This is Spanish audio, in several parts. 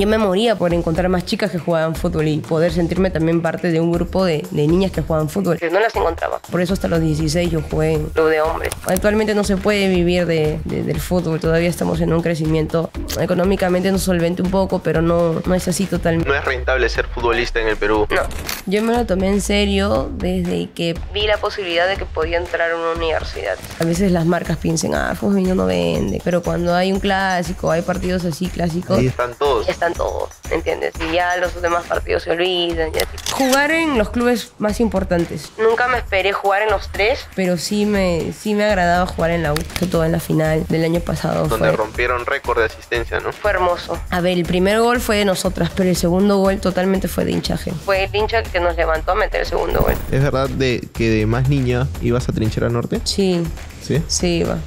yo me moría por encontrar más chicas que jugaban fútbol y poder sentirme también parte de un grupo de, niñas que jugaban fútbol. Yo no las encontraba. Por eso hasta los 16 yo jugué en club de hombres. Actualmente no se puede vivir de, del fútbol, todavía estamos en un crecimiento económicamente nos solvente un poco, pero no, no es así totalmente. No es rentable ser futbolista en el Perú. No, yo me lo tomé en serio desde que vi la posibilidad de que podía entrar a una universidad. A veces las marcas piensan, ah, niño no vende, pero cuando hay un clásico, hay partidos así clásicos... Ahí están todos todos, ¿entiendes? Y ya los demás partidos se olvidan. Jugar en los clubes más importantes. Nunca me esperé jugar en los tres. Pero sí me, sí me agradaba jugar en la U, toda en la final del año pasado. Donde rompieron récord de asistencia, ¿no? Fue hermoso. A ver, el primer gol fue de nosotras, pero el segundo gol totalmente fue de hinchaje. Fue el hincha que nos levantó a meter el segundo gol. ¿Es verdad de que de más niña ibas a Trinchera Norte? Sí. ¿Sí? Sí, iba.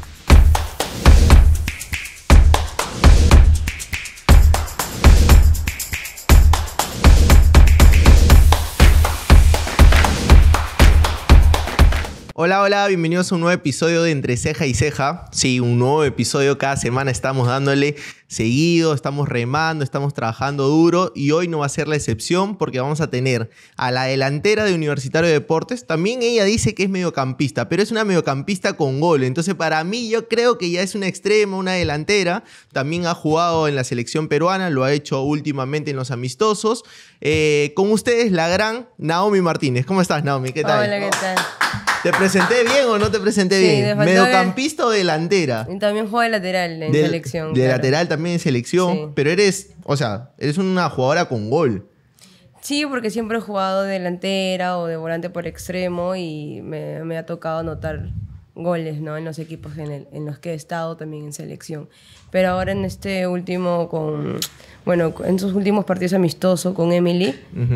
Hola, hola, bienvenidos a un nuevo episodio de Entre Ceja y Ceja. Sí, un nuevo episodio cada semana estamos dándole seguido, estamos remando, estamos trabajando duro y hoy no va a ser la excepción porque vamos a tener a la delantera de Universitario de Deportes. También ella dice que es mediocampista, pero es una mediocampista con gol. Entonces, para mí, yo creo que ya es una extrema, una delantera. También ha jugado en la selección peruana, lo ha hecho últimamente en los amistosos. Eh, con ustedes, la gran Naomi Martínez. ¿Cómo estás, Naomi? ¿Qué tal? Hola, ¿qué tal? ¿Te presenté bien o no te presenté bien? ¿Mediocampista o delantera? También juega de lateral en selección. De lateral también en selección, pero eres, o sea, eres una jugadora con gol. Sí, porque siempre he jugado de delantera o de volante por extremo y me, me ha tocado anotar goles ¿no? en los equipos en, los que he estado también en selección. Pero ahora en este último, con, bueno, en sus últimos partidos amistosos con Emily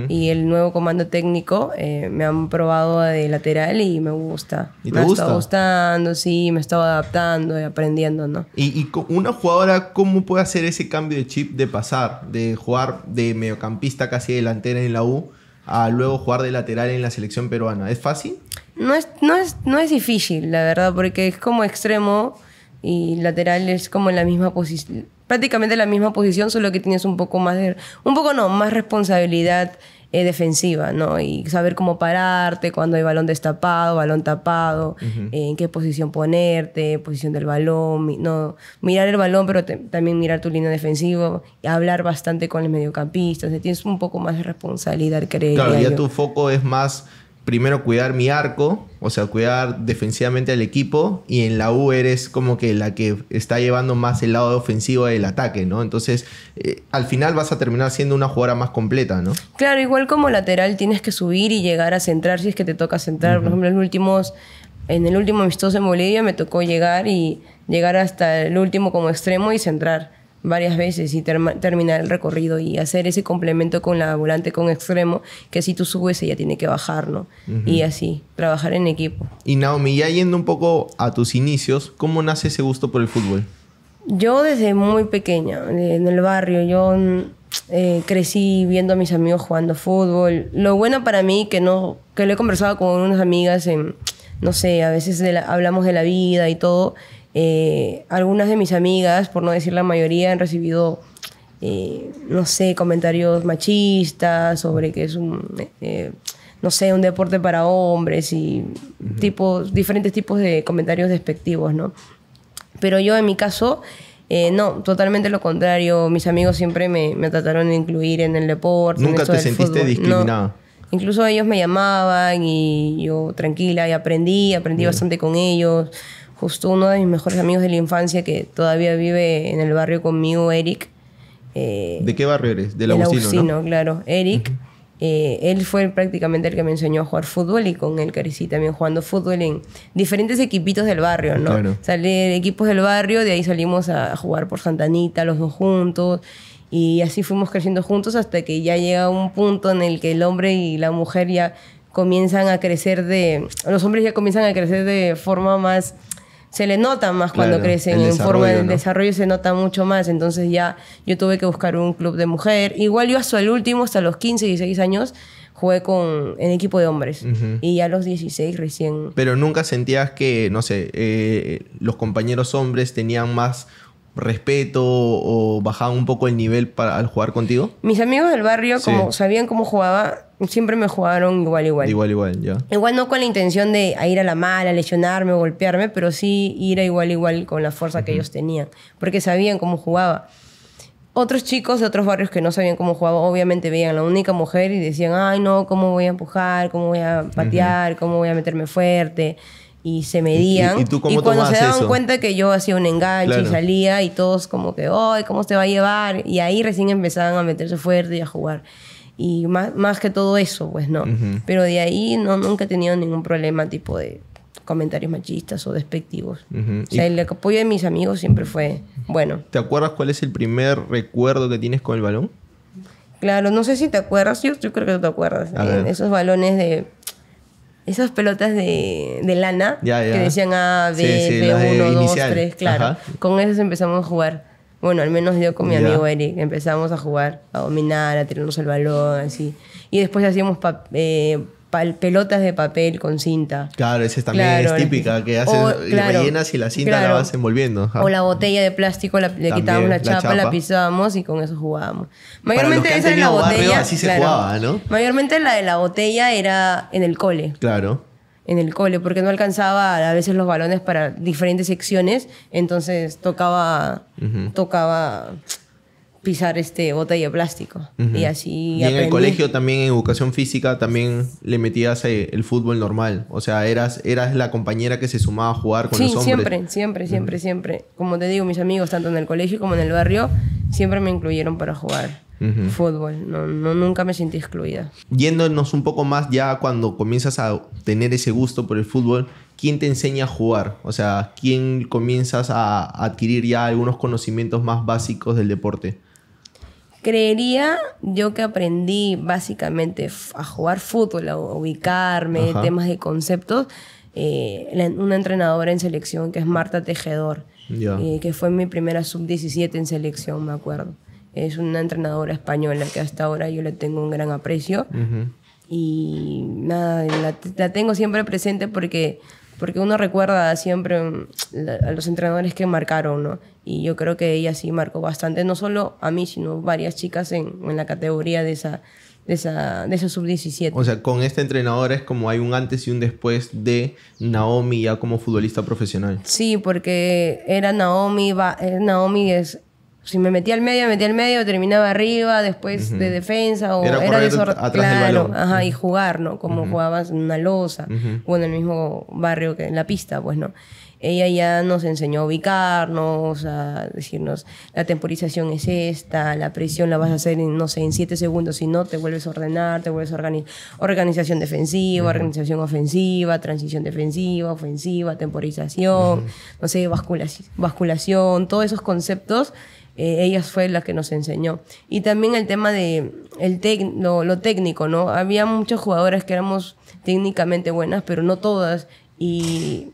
y el nuevo comando técnico, eh, me han probado de lateral y me gusta. me gusta? está gustando, sí, me estaba adaptando y aprendiendo, ¿no? ¿Y, y una jugadora, ¿cómo puede hacer ese cambio de chip de pasar, de jugar de mediocampista casi delantera en la U? a luego jugar de lateral en la selección peruana. ¿Es fácil? No es, no, es, difícil, la verdad, porque es como extremo y lateral es como en la misma posición, prácticamente la misma posición, solo que tienes un poco más de, un poco no, más responsabilidad eh, defensiva, ¿no? Y saber cómo pararte cuando hay balón destapado, balón tapado, en qué posición ponerte, posición del balón, no, mirar el balón, pero también mirar tu línea defensiva, y hablar bastante con el mediocampista. tienes un poco más de responsabilidad, creo. Claro, ya tu foco es más primero cuidar mi arco, o sea, cuidar defensivamente al equipo, y en la U eres como que la que está llevando más el lado ofensivo del ataque, ¿no? Entonces, eh, al final vas a terminar siendo una jugadora más completa, ¿no? Claro, igual como lateral tienes que subir y llegar a centrar si es que te toca centrar. Por ejemplo, en, últimos, en el último amistoso en Bolivia me tocó llegar y llegar hasta el último como extremo y centrar varias veces y terminar el recorrido y hacer ese complemento con la volante con extremo, que si tú subes ella tiene que bajar, ¿no? Y así, trabajar en equipo. Y Naomi, ya yendo un poco a tus inicios, ¿cómo nace ese gusto por el fútbol? Yo desde muy pequeña, en el barrio, yo mm, eh, crecí viendo a mis amigos jugando fútbol. Lo bueno para mí que no, que lo he conversado con unas amigas en, no sé, a veces hablamos de la vida y todo, eh, algunas de mis amigas, por no decir la mayoría, han recibido, eh, no sé, comentarios machistas sobre que es un, eh, no sé, un deporte para hombres y tipos, diferentes tipos de comentarios despectivos, ¿no? Pero yo en mi caso... no, totalmente lo contrario. Mis amigos siempre me, me trataron de incluir en el deporte. ¿Nunca te sentiste discriminada? Incluso ellos me llamaban y yo tranquila y aprendí, aprendí bastante con ellos. Justo uno de mis mejores amigos de la infancia que todavía vive en el barrio conmigo, Eric. Eh, ¿De qué barrio eres? Del de Agustino, claro. Eric, eh, él fue prácticamente el que me enseñó a jugar fútbol y con él crecí también jugando fútbol en diferentes equipitos del barrio, ¿no? Salí equipos del barrio, de ahí salimos a jugar por Santanita los dos juntos. Y así fuimos creciendo juntos hasta que ya llega un punto en el que el hombre y la mujer ya comienzan a crecer de. Los hombres ya comienzan a crecer de forma más se le nota más cuando crecen, en forma de desarrollo se nota mucho más, entonces ya yo tuve que buscar un club de mujer, igual yo hasta el último, hasta los 15, 16 años, jugué con, en equipo de hombres y ya a los 16 recién... Pero nunca sentías que, no sé, eh, los compañeros hombres tenían más respeto o bajaban un poco el nivel para, al jugar contigo? Mis amigos del barrio, como sabían cómo jugaba, Siempre me jugaron igual, igual. Igual, igual, ya. Igual no con la intención de ir a la mala, lesionarme o golpearme, pero sí ir a igual, igual con la fuerza que ellos tenían, porque sabían cómo jugaba. Otros chicos de otros barrios que no sabían cómo jugaba, obviamente veían a la única mujer y decían, ay, no, ¿cómo voy a empujar? ¿Cómo voy a patear? ¿Cómo voy a meterme fuerte? Y se medían. ¿Y, cuando se daban cuenta que yo hacía un enganche y salía y todos como que, ay, ¿cómo te va a llevar? Y ahí recién empezaban a meterse fuerte y a jugar y más, más que todo eso, pues no. Pero de ahí no, nunca he tenido ningún problema tipo de comentarios machistas o despectivos. O sea, el apoyo de mis amigos siempre fue bueno. ¿Te acuerdas cuál es el primer recuerdo que tienes con el balón? Claro, no sé si te acuerdas, yo, creo que te acuerdas. Eh, esos balones de esas pelotas de, lana que decían A, B, sí, 1 2, 3, claro. Con esas empezamos a jugar. Bueno, al menos yo con mi amigo Eric empezamos a jugar, a dominar, a tirarnos el balón, así. Y después hacíamos eh, pelotas de papel con cinta. Claro, esa también es típica, que hacen o, y la cinta la vas envolviendo. O la botella de plástico, la, le quitábamos la chapa, la, pisábamos y con eso jugábamos. Mayormente esa de la botella. así se jugaba, ¿no? Mayormente la de la botella era en el cole. Claro en el cole, porque no alcanzaba a veces los balones para diferentes secciones, entonces tocaba, tocaba pisar este botella de plástico. Y así. en el colegio también, en educación física, también le metías eh, el fútbol normal. O sea, eras, eras la compañera que se sumaba a jugar con los hombres. Siempre, siempre, siempre, siempre. Como te digo, mis amigos, tanto en el colegio como en el barrio, siempre me incluyeron para jugar fútbol. No, nunca me sentí excluida. Yéndonos un poco más ya cuando comienzas a tener ese gusto por el fútbol, ¿quién te enseña a jugar? O sea, ¿quién comienzas a adquirir ya algunos conocimientos más básicos del deporte? Creería yo que aprendí básicamente a jugar fútbol, a ubicarme, temas de conceptos. Eh, una entrenadora en selección que es Marta Tejedor, eh, que fue mi primera sub-17 en selección, me acuerdo es una entrenadora española que hasta ahora yo le tengo un gran aprecio. Y nada, la, la, tengo siempre presente porque, porque uno recuerda siempre mm, a los entrenadores que marcaron, ¿no? Y yo creo que ella sí marcó bastante, no solo a mí, sino varias chicas en, en la categoría de esa, esa, de esa sub-17. O sea, con esta entrenadora es como hay un antes y un después de Naomi ya como futbolista profesional. Sí, porque era Naomi, eh, Naomi es, si me metía al medio, me metía al medio, terminaba arriba, después de defensa o era, era desordenado. Claro, ajá, y jugar, ¿no? Como jugabas en una losa o en el mismo barrio que en la pista, pues, ¿no? Ella ya nos enseñó a ubicarnos, a decirnos, la temporización es esta, la presión la vas a hacer en, no sé, en siete segundos, si no, te vuelves a ordenar, te vuelves a organizar organización defensiva, organización ofensiva, transición defensiva, ofensiva, temporización, no sé, basculación, basculación, todos esos conceptos eh, ella fue la que nos enseñó. Y también el tema de el lo, técnico, ¿no? Había muchas jugadoras que éramos técnicamente buenas, pero no todas. Y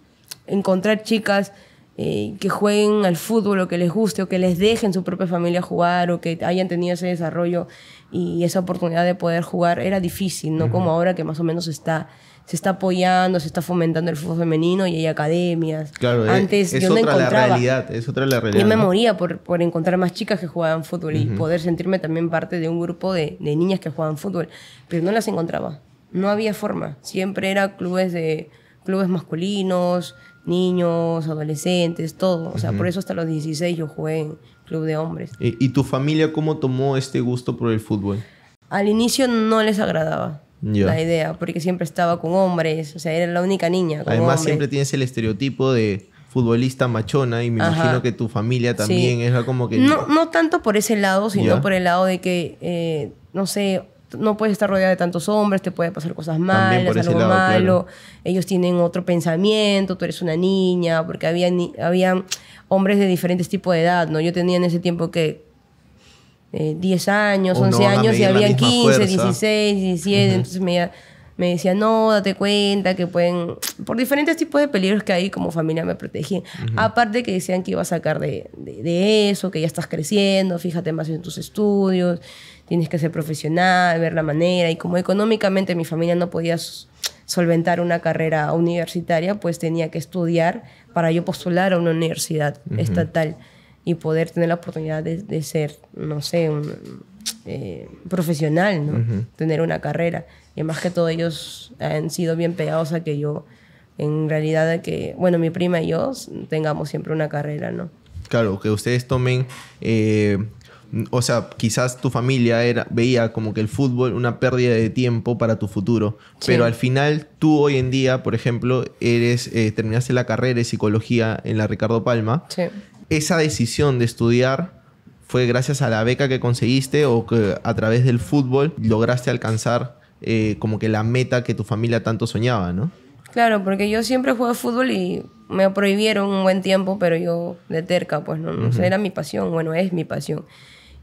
encontrar chicas eh, que jueguen al fútbol o que les guste o que les dejen su propia familia jugar o que hayan tenido ese desarrollo y esa oportunidad de poder jugar era difícil, ¿no? Como ahora que más o menos está se está apoyando, se está fomentando el fútbol femenino y hay academias. Claro, eh, Antes es, yo otra no encontraba. La realidad, es otra Yo me moría por, encontrar más chicas que jugaban fútbol y poder sentirme también parte de un grupo de, niñas que jugaban fútbol, pero no las encontraba. No había forma. Siempre era clubes de clubes masculinos, niños, adolescentes, todo. O sea, por eso hasta los 16 yo jugué en club de hombres. ¿Y, ¿Y tu familia cómo tomó este gusto por el fútbol? Al inicio no les agradaba la idea, porque siempre estaba con hombres, o sea, era la única niña. Además, siempre tienes el estereotipo de futbolista machona y me imagino que tu familia también era es como que... No, tanto por ese lado, sino por el lado de que, eh, no sé, no puedes estar rodeada de tantos hombres, te puede pasar cosas malas, algo malo, ellos tienen otro pensamiento, tú eres una niña, porque había, hombres de diferentes tipos de edad, ¿no? Yo tenía en ese tiempo que 10 eh, años, 11 años y habían 15, 16, 17. Entonces me, me decía, no, date cuenta que pueden... Por diferentes tipos de peligros que hay como familia me protegí. Aparte que decían que iba a sacar de, de, eso, que ya estás creciendo, fíjate más en tus estudios, tienes que ser profesional, ver la manera. Y como económicamente mi familia no podía solventar una carrera universitaria, pues tenía que estudiar para yo postular a una universidad estatal y poder tener la oportunidad de, de ser, no sé, un eh, profesional, ¿no? Tener una carrera. Y más que todo ellos han sido bien pegados a que yo, en realidad, que, bueno, mi prima y yo tengamos siempre una carrera, ¿no? Claro, que ustedes tomen... Eh, o sea, quizás tu familia era, veía como que el fútbol una pérdida de tiempo para tu futuro, pero al final tú hoy en día, por ejemplo, eres eh, terminaste la carrera de psicología en la Ricardo Palma. Sí esa decisión de estudiar fue gracias a la beca que conseguiste o que a través del fútbol lograste alcanzar eh, como que la meta que tu familia tanto soñaba, ¿no? Claro, porque yo siempre jugué fútbol y me prohibieron un buen tiempo, pero yo de terca, pues no, no era mi pasión, bueno, es mi pasión.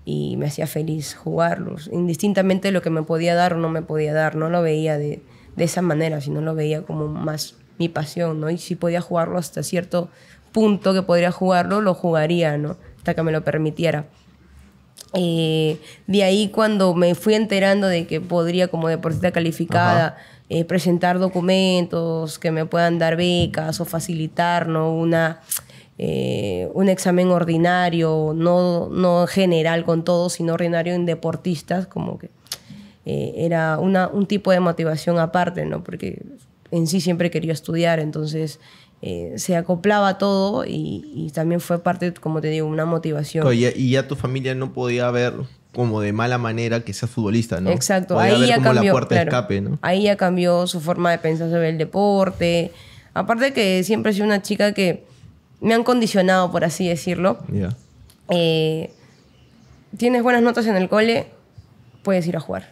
Y me hacía feliz jugarlos, indistintamente lo que me podía dar o no me podía dar, no lo veía de, esa manera, sino lo veía como más mi pasión, ¿no? Y sí podía jugarlo hasta cierto punto que podría jugarlo, lo jugaría, ¿no? Hasta que me lo permitiera. Eh, de ahí cuando me fui enterando de que podría como deportista calificada eh, presentar documentos que me puedan dar becas o facilitar ¿no? Una, eh, un examen ordinario, no, no general con todos, sino ordinario en deportistas, como que era una, un tipo de motivación aparte, ¿no? porque en sí siempre quería estudiar, entonces eh, se acoplaba todo y, también fue parte, como te digo, una motivación. y, ya, tu familia no podía ver como de mala manera que seas futbolista, ¿no? Exacto, ahí ya cambió. Ahí ya cambió su forma de pensar sobre el deporte. Aparte que siempre he sido una chica que me han condicionado, por así decirlo. Eh, tienes buenas notas en el cole, puedes ir a jugar.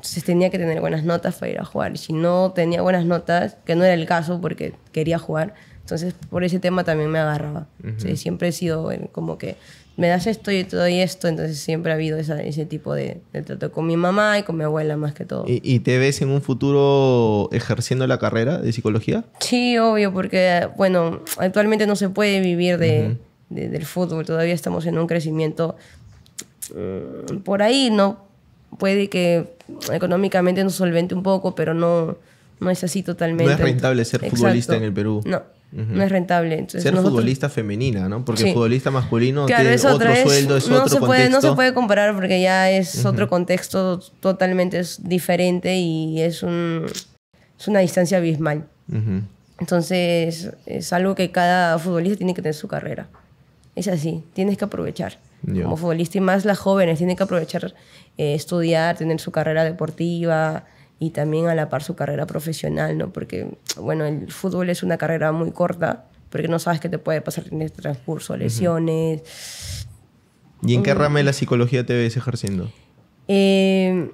Entonces tenía que tener buenas notas para ir a jugar. Si no tenía buenas notas, que no era el caso porque quería jugar, entonces por ese tema también me agarraba. siempre he sido eh, como que me das esto y te y esto, entonces siempre ha habido ese tipo de, trato con mi mamá y con mi abuela más que todo. ¿Y, te ves en un futuro ejerciendo la carrera de psicología? Sí, obvio, porque bueno, actualmente no se puede vivir de, del fútbol, todavía estamos en un crecimiento mm, por ahí, ¿no? puede que económicamente nos solvente un poco, pero no, no es así totalmente. No es rentable ser futbolista en el Perú. No. No es rentable. Entonces, ser futbolista femenina, ¿no? Porque futbolista masculino tiene otro sueldo, es no otro se contexto. Puede, no se puede comparar porque ya es otro contexto totalmente es diferente y es, un, es una distancia abismal. Entonces, es algo que cada futbolista tiene que tener su carrera. Es así, tienes que aprovechar como futbolista y más las jóvenes tienen que aprovechar eh, estudiar, tener su carrera deportiva y también a la par su carrera profesional, ¿no? Porque, bueno, el fútbol es una carrera muy corta porque no sabes qué te puede pasar en el transcurso, lesiones. ¿Y en qué mm. rama de la psicología te ves ejerciendo? Eh,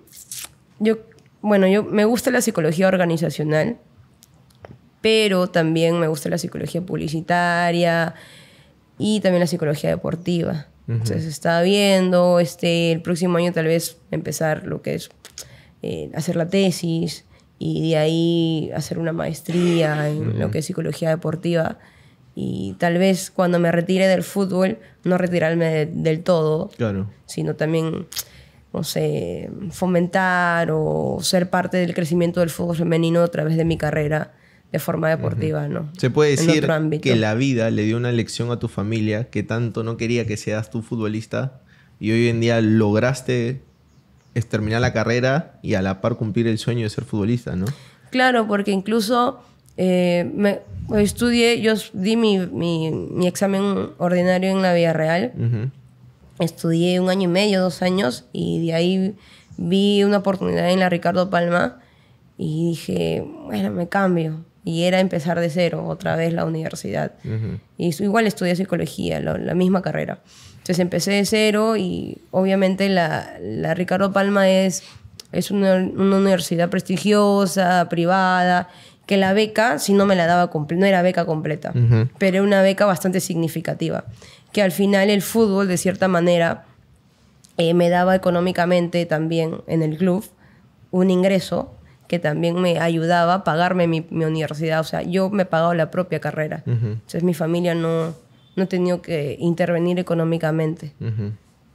bueno, me gusta la psicología organizacional, pero también me gusta la psicología publicitaria y también la psicología deportiva se está viendo, este, el próximo año tal vez empezar lo que es eh, hacer la tesis y de ahí hacer una maestría en lo que es psicología deportiva. Y tal vez cuando me retire del fútbol, no retirarme del todo, sino también, no sé, fomentar o ser parte del crecimiento del fútbol femenino a través de mi carrera de forma deportiva, ¿no? Se puede decir que la vida le dio una lección a tu familia que tanto no quería que seas tú futbolista y hoy en día lograste terminar la carrera y a la par cumplir el sueño de ser futbolista, ¿no? Claro, porque incluso eh, me, estudié, yo di mi, examen ordinario en la vida real Estudié un año y medio, dos años, y de ahí vi una oportunidad en la Ricardo Palma y dije, bueno, me cambio y era empezar de cero otra vez la universidad. Y igual estudié psicología, la, misma carrera. Entonces empecé de cero y obviamente la, la Ricardo Palma es, es una, universidad prestigiosa, privada, que la beca, si no me la daba, no era beca completa, pero era una beca bastante significativa, que al final el fútbol de cierta manera eh, me daba económicamente también en el club un ingreso que también me ayudaba a pagarme mi, universidad. O sea, yo me he pagado la propia carrera. Entonces mi familia no, no ha tenido que intervenir económicamente.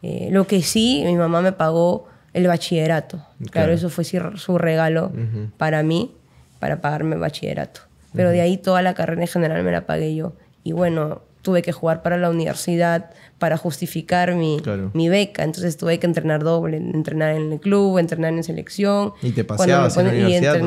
Eh, lo que sí, mi mamá me pagó el bachillerato. Claro, eso fue su regalo para mí, para pagarme el bachillerato. Pero de ahí toda la carrera en general me la pagué yo. Y bueno, tuve que jugar para la universidad para justificar mi, mi beca. Entonces tuve que entrenar doble, entrenar en el club, entrenar en selección. Y te paseabas la universidad,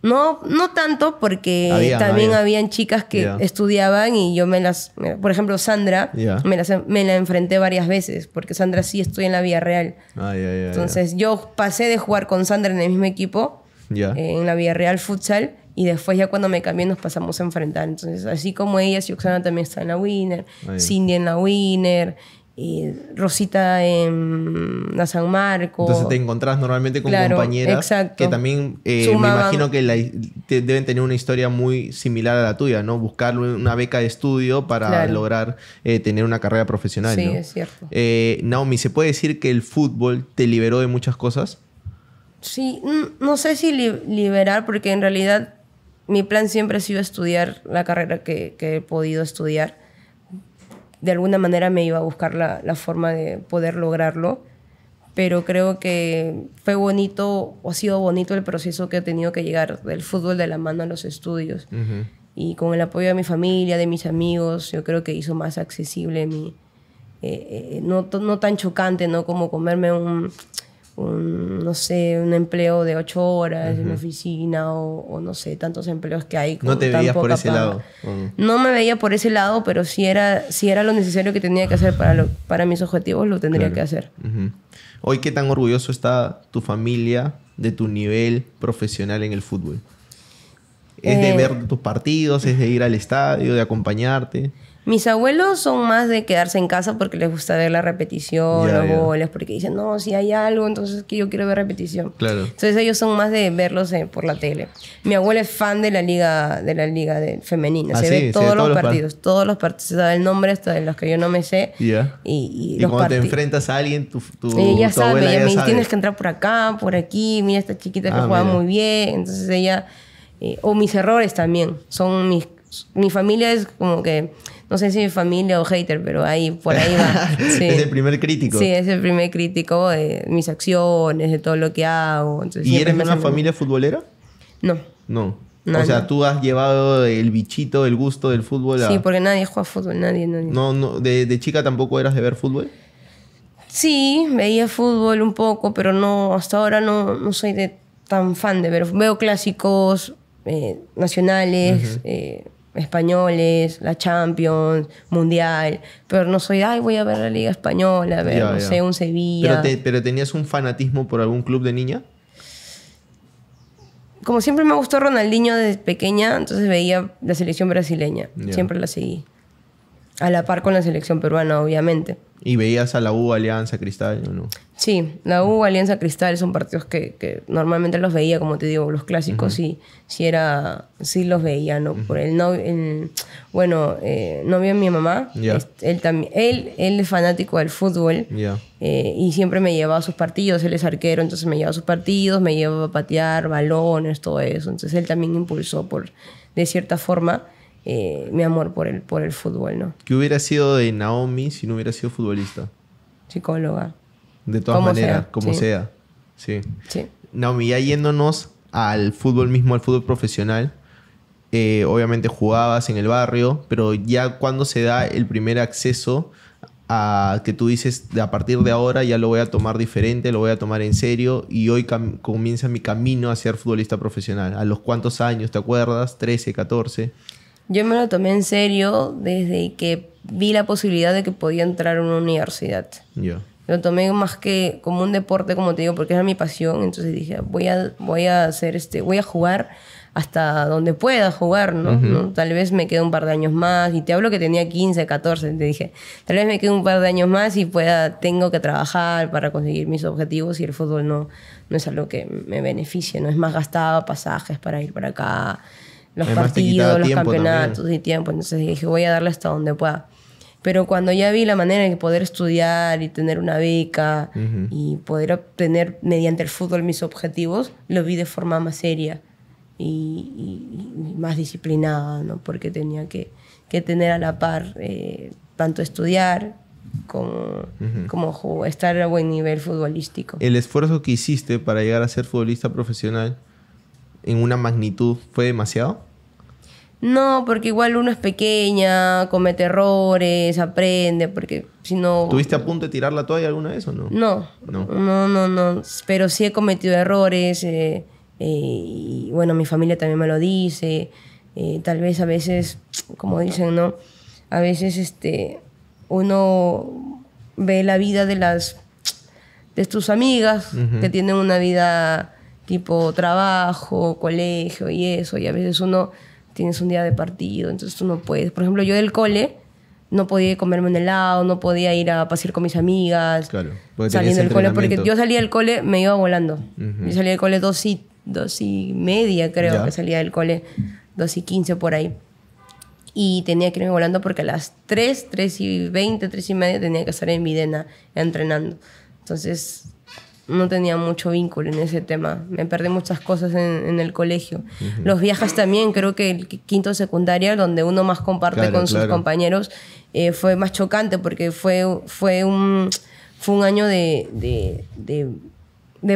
no? No, tanto, porque también habían chicas que estudiaban y yo me las. Por ejemplo, Sandra, me, las, la enfrenté varias veces, porque Sandra sí estoy en la Vía Real. Ah, Entonces, yo pasé de jugar con Sandra en el mismo equipo, eh, en la Vía Real Futsal, y después ya cuando me cambié nos pasamos a enfrentar. Entonces, así como ella, Oxana también está en la Winner, Cindy en la Winner, eh, Rosita en la San Marco. Entonces te encontrás normalmente con compañeras que también eh, me imagino que deben tener una historia muy similar a la tuya, ¿no? Buscar una beca de estudio para lograr eh, tener una carrera profesional. Sí, es cierto. Naomi, ¿se puede decir que el fútbol te liberó de muchas cosas? Sí, mm, no sé si liberar, porque en realidad mi plan siempre ha sido estudiar la carrera que, he podido estudiar. De alguna manera me iba a buscar la, forma de poder lograrlo, pero creo que fue bonito, o ha sido bonito el proceso que he tenido que llegar del fútbol de la mano a los estudios. Y con el apoyo de mi familia, de mis amigos, yo creo que hizo más accesible mi, eh, eh, no, no, tan chocante, ¿no? Como comerme un, no sé, un empleo de ocho horas en una oficina o, no sé, tantos empleos que hay. no te veías por ese lado. No me veía por ese lado, pero si era, si era lo necesario que tenía que hacer para, mis objetivos, lo tendría que hacer. Hoy, ¿qué tan orgulloso está tu familia de tu nivel profesional en el fútbol? ¿Es de eh, ver tus partidos? ¿Es de ir al estadio? ¿De acompañarte? Mis abuelos son más de quedarse en casa porque les gusta ver la repetición, o los goles, porque dicen, no, si hay algo, entonces que yo quiero ver repetición. Entonces ellos son más de verlos eh, por la tele. Mi abuela es fan de la liga, de la liga de, femenina. Ah, se, ve todos los, partidos, todos los partidos. Se el nombre hasta de los que yo no me sé. Y, cuando te enfrentas a alguien, tu, tu Ella tu sabe, ella tienes que entrar por acá, por aquí, mira esta chiquita que ah, juega muy bien. Entonces ella... Eh, o mis errores también. Son mis... Mi familia es como que no sé si mi familia o hater, pero ahí, por ahí va. es el primer crítico. Sí, es el primer crítico de mis acciones, de todo lo que hago. ¿Y eres de una familia futbolera? No. No. o sea, tú has llevado el bichito, el gusto del fútbol. A... Sí, porque nadie juega fútbol, nadie, No, no, de, chica tampoco eras de ver fútbol. Sí, veía fútbol un poco, pero no, hasta ahora no, no soy tan fan de ver. Veo clásicos eh, nacionales, españoles, la Champions, Mundial, pero no soy, ay, voy a ver la Liga Española, a ver, no sé, un Sevilla. ¿Pero, tenías un fanatismo por algún club de niña? Como siempre me gustó Ronaldinho desde pequeña, entonces veía la selección brasileña, siempre la seguí. A la par con la selección peruana, obviamente. ¿Y veías a la U, Alianza, Cristal no? Sí, la U, Alianza, Cristal son partidos que, que normalmente los veía, como te digo, los clásicos y si sí, era, si los veía, ¿no? Por el, no, el, bueno, eh, novio de mi mamá, él, también, él, él es fanático del fútbol eh, y siempre me llevaba a sus partidos, él es arquero, entonces me llevaba a sus partidos, me llevaba a patear balones, todo eso, entonces él también impulsó por, de cierta forma eh, mi amor por el, por el fútbol, ¿no? ¿Qué hubiera sido de Naomi si no hubiera sido futbolista? Psicóloga. De todas maneras, como sea. Sí. Naomi, ya yéndonos al fútbol mismo, al fútbol profesional, eh, obviamente jugabas en el barrio, pero ya cuando se da el primer acceso a que tú dices, a partir de ahora ya lo voy a tomar diferente, lo voy a tomar en serio y hoy comienza mi camino a ser futbolista profesional. ¿A los cuántos años te acuerdas? ¿13, 14? Yo me lo tomé en serio desde que vi la posibilidad de que podía entrar a una universidad. Yo. Lo tomé más que como un deporte, como te digo, porque era mi pasión. Entonces dije, voy a, voy a hacer este, voy a jugar hasta donde pueda jugar, ¿no? Tal vez me quede un par de años más. Y te hablo que tenía 15, 14. Te dije, tal vez me quede un par de años más y pueda, tengo que trabajar para conseguir mis objetivos y el fútbol no, no es algo que me beneficie, ¿no? Es más gastado pasajes para ir para acá los partidos, los campeonatos y tiempo. Entonces dije, voy a darle hasta donde pueda. Pero cuando ya vi la manera de poder estudiar y tener una beca y poder obtener mediante el fútbol mis objetivos, lo vi de forma más seria y, más disciplinada, ¿no? Porque tenía que, que tener a la par eh, tanto estudiar como, como estar a buen nivel futbolístico. El esfuerzo que hiciste para llegar a ser futbolista profesional en una magnitud fue demasiado? No, porque igual uno es pequeña, comete errores, aprende, porque si no... ¿Tuviste a punto de tirar la toalla alguna vez o no? No, no, no, no, pero sí he cometido errores, eh, eh, y bueno, mi familia también me lo dice, eh, tal vez a veces, como dicen, ¿no? A veces este, uno ve la vida de las de tus amigas que tienen una vida tipo trabajo, colegio y eso, y a veces uno tienes un día de partido, entonces tú no puedes. Por ejemplo, yo del cole no podía comerme un helado, no podía ir a pasear con mis amigas. Claro, saliendo del cole, porque yo salía del cole, me iba volando. Yo salía del cole dos y, dos y media, creo que salía del cole, dos y quince por ahí. Y tenía que irme volando porque a las 3, 3 y 20, 3 y media tenía que estar en Videna entrenando. Entonces no tenía mucho vínculo en ese tema. Me perdí muchas cosas en, el colegio. Los viajes también, creo que el quinto secundaria, donde uno más comparte con sus compañeros, eh, fue más chocante porque fue, fue, un, fue un año de,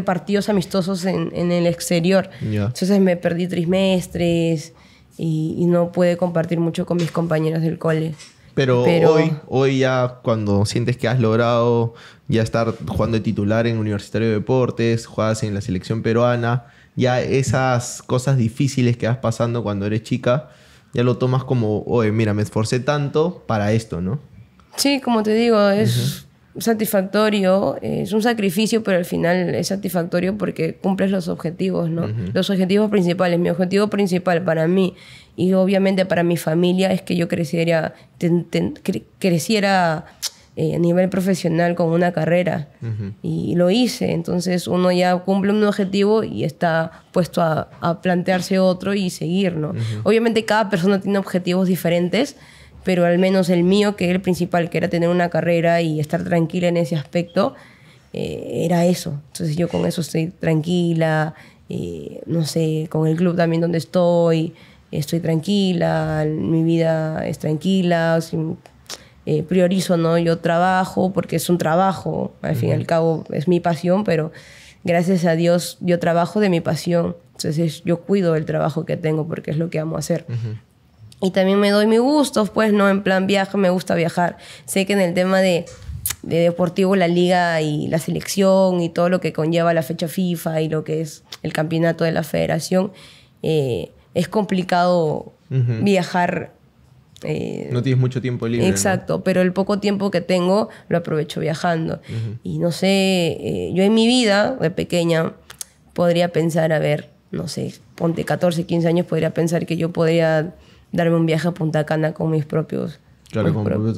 partidos amistosos en, el exterior. Entonces me perdí trimestres y, no pude compartir mucho con mis compañeros del colegio. Pero, hoy, hoy ya cuando sientes que has logrado ya estar jugando de titular en Universitario de Deportes, jugadas en la selección peruana, ya esas cosas difíciles que vas pasando cuando eres chica, ya lo tomas como, oye, mira, me esforcé tanto para esto, ¿no? Sí, como te digo, es satisfactorio, es un sacrificio, pero al final es satisfactorio porque cumples los objetivos, ¿no? Los objetivos principales. Mi objetivo principal para mí y obviamente para mi familia es que yo creciera, creciera eh, a nivel profesional con una carrera. Y lo hice. Entonces uno ya cumple un objetivo y está puesto a, plantearse otro y seguir, Obviamente cada persona tiene objetivos diferentes, pero al menos el mío, que era el principal, que era tener una carrera y estar tranquila en ese aspecto, eh, era eso. Entonces yo con eso estoy tranquila, eh, no sé, con el club también donde estoy estoy tranquila, mi vida es tranquila, eh, priorizo, ¿no? Yo trabajo porque es un trabajo, al fin y al cabo es mi pasión, pero gracias a Dios yo trabajo de mi pasión, entonces yo cuido el trabajo que tengo porque es lo que amo hacer. Y también me doy mi gusto, pues, ¿no? En plan viaje, me gusta viajar. Sé que en el tema de, de deportivo, la liga y la selección y todo lo que conlleva la fecha FIFA y lo que es el campeonato de la federación, eh, es complicado viajar. Eh, no tienes mucho tiempo libre. Exacto, pero el poco tiempo que tengo lo aprovecho viajando. Y no sé, eh, yo en mi vida de pequeña podría pensar, a ver, no sé, ponte 14, 15 años, podría pensar que yo podría darme un viaje a Punta Cana con mis propios,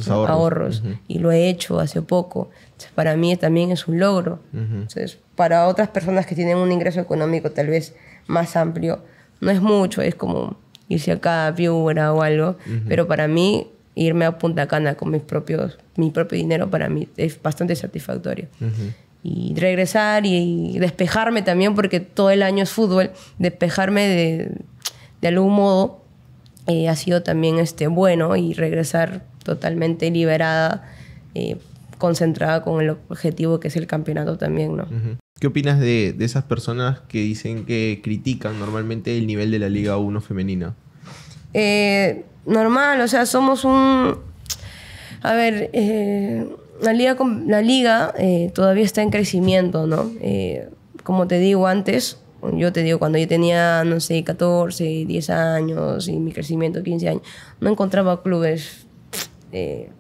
ahorros. Y lo he hecho hace poco. para mí también es un logro. Entonces, para otras personas que tienen un ingreso económico tal vez más amplio, no es mucho, es como irse acá a Piura o algo, pero para mí irme a Punta Cana con mis propios, mi propio dinero para mí es bastante satisfactorio. Y regresar y, despejarme también, porque todo el año es fútbol, despejarme de, de algún modo eh, ha sido también este, bueno y regresar totalmente liberada, eh, concentrada con el objetivo que es el campeonato también, ¿no? ¿Qué opinas de, esas personas que dicen que critican normalmente el nivel de la Liga 1 femenina? Eh, normal, o sea, somos un... A ver, eh, la liga, la liga eh, todavía está en crecimiento, ¿no? como te digo antes, yo te digo, cuando yo tenía, no sé, 14, 10 años y mi crecimiento 15 años, no encontraba clubes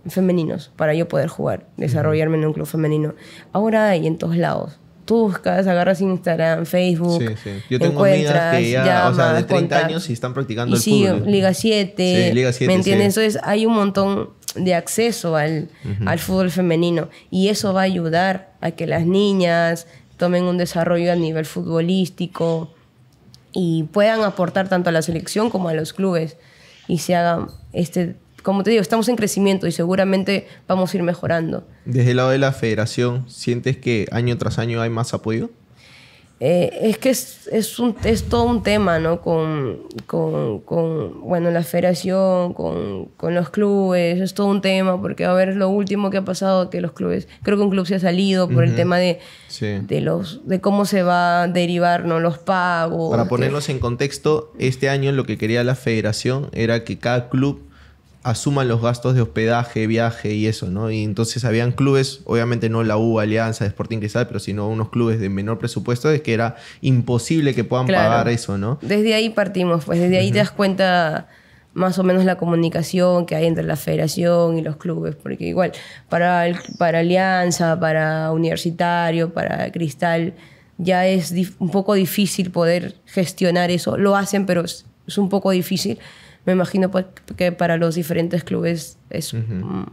femeninos para yo poder jugar, desarrollarme en un club femenino. Ahora hay en todos lados buscas, agarras Instagram, Facebook. Yo encuentras, ya, o sea, de 30 años y están practicando el sí, fútbol. Liga 7. Sí, Liga 7. ¿Me entiendes? Entonces hay un montón de acceso al, al fútbol femenino y eso va a ayudar a que las niñas tomen un desarrollo a nivel futbolístico y puedan aportar tanto a la selección como a los clubes y se haga este como te digo, estamos en crecimiento y seguramente vamos a ir mejorando. Desde el lado de la federación, ¿sientes que año tras año hay más apoyo? Eh, es que es, todo un tema, ¿no? Con, con, bueno, la federación, con, con, los clubes, es todo un tema, porque a ver, lo último que ha pasado, que los clubes, creo que un club se ha salido por el tema de, de, los, de cómo se va a derivar ¿no? los pagos. Para ponernos en contexto, este año lo que quería la federación era que cada club asuman los gastos de hospedaje, viaje y eso, ¿no? Y entonces habían clubes, obviamente no la U, Alianza, Sporting Cristal, pero sino unos clubes de menor presupuesto, es que era imposible que puedan pagar eso, ¿no? Desde ahí partimos, pues desde ahí te das cuenta más o menos la comunicación que hay entre la federación y los clubes, porque igual para, para Alianza, para Universitario, para Cristal, ya es un poco difícil poder gestionar eso. Lo hacen, pero es un poco difícil me imagino pues, que para los diferentes clubes es... Mm,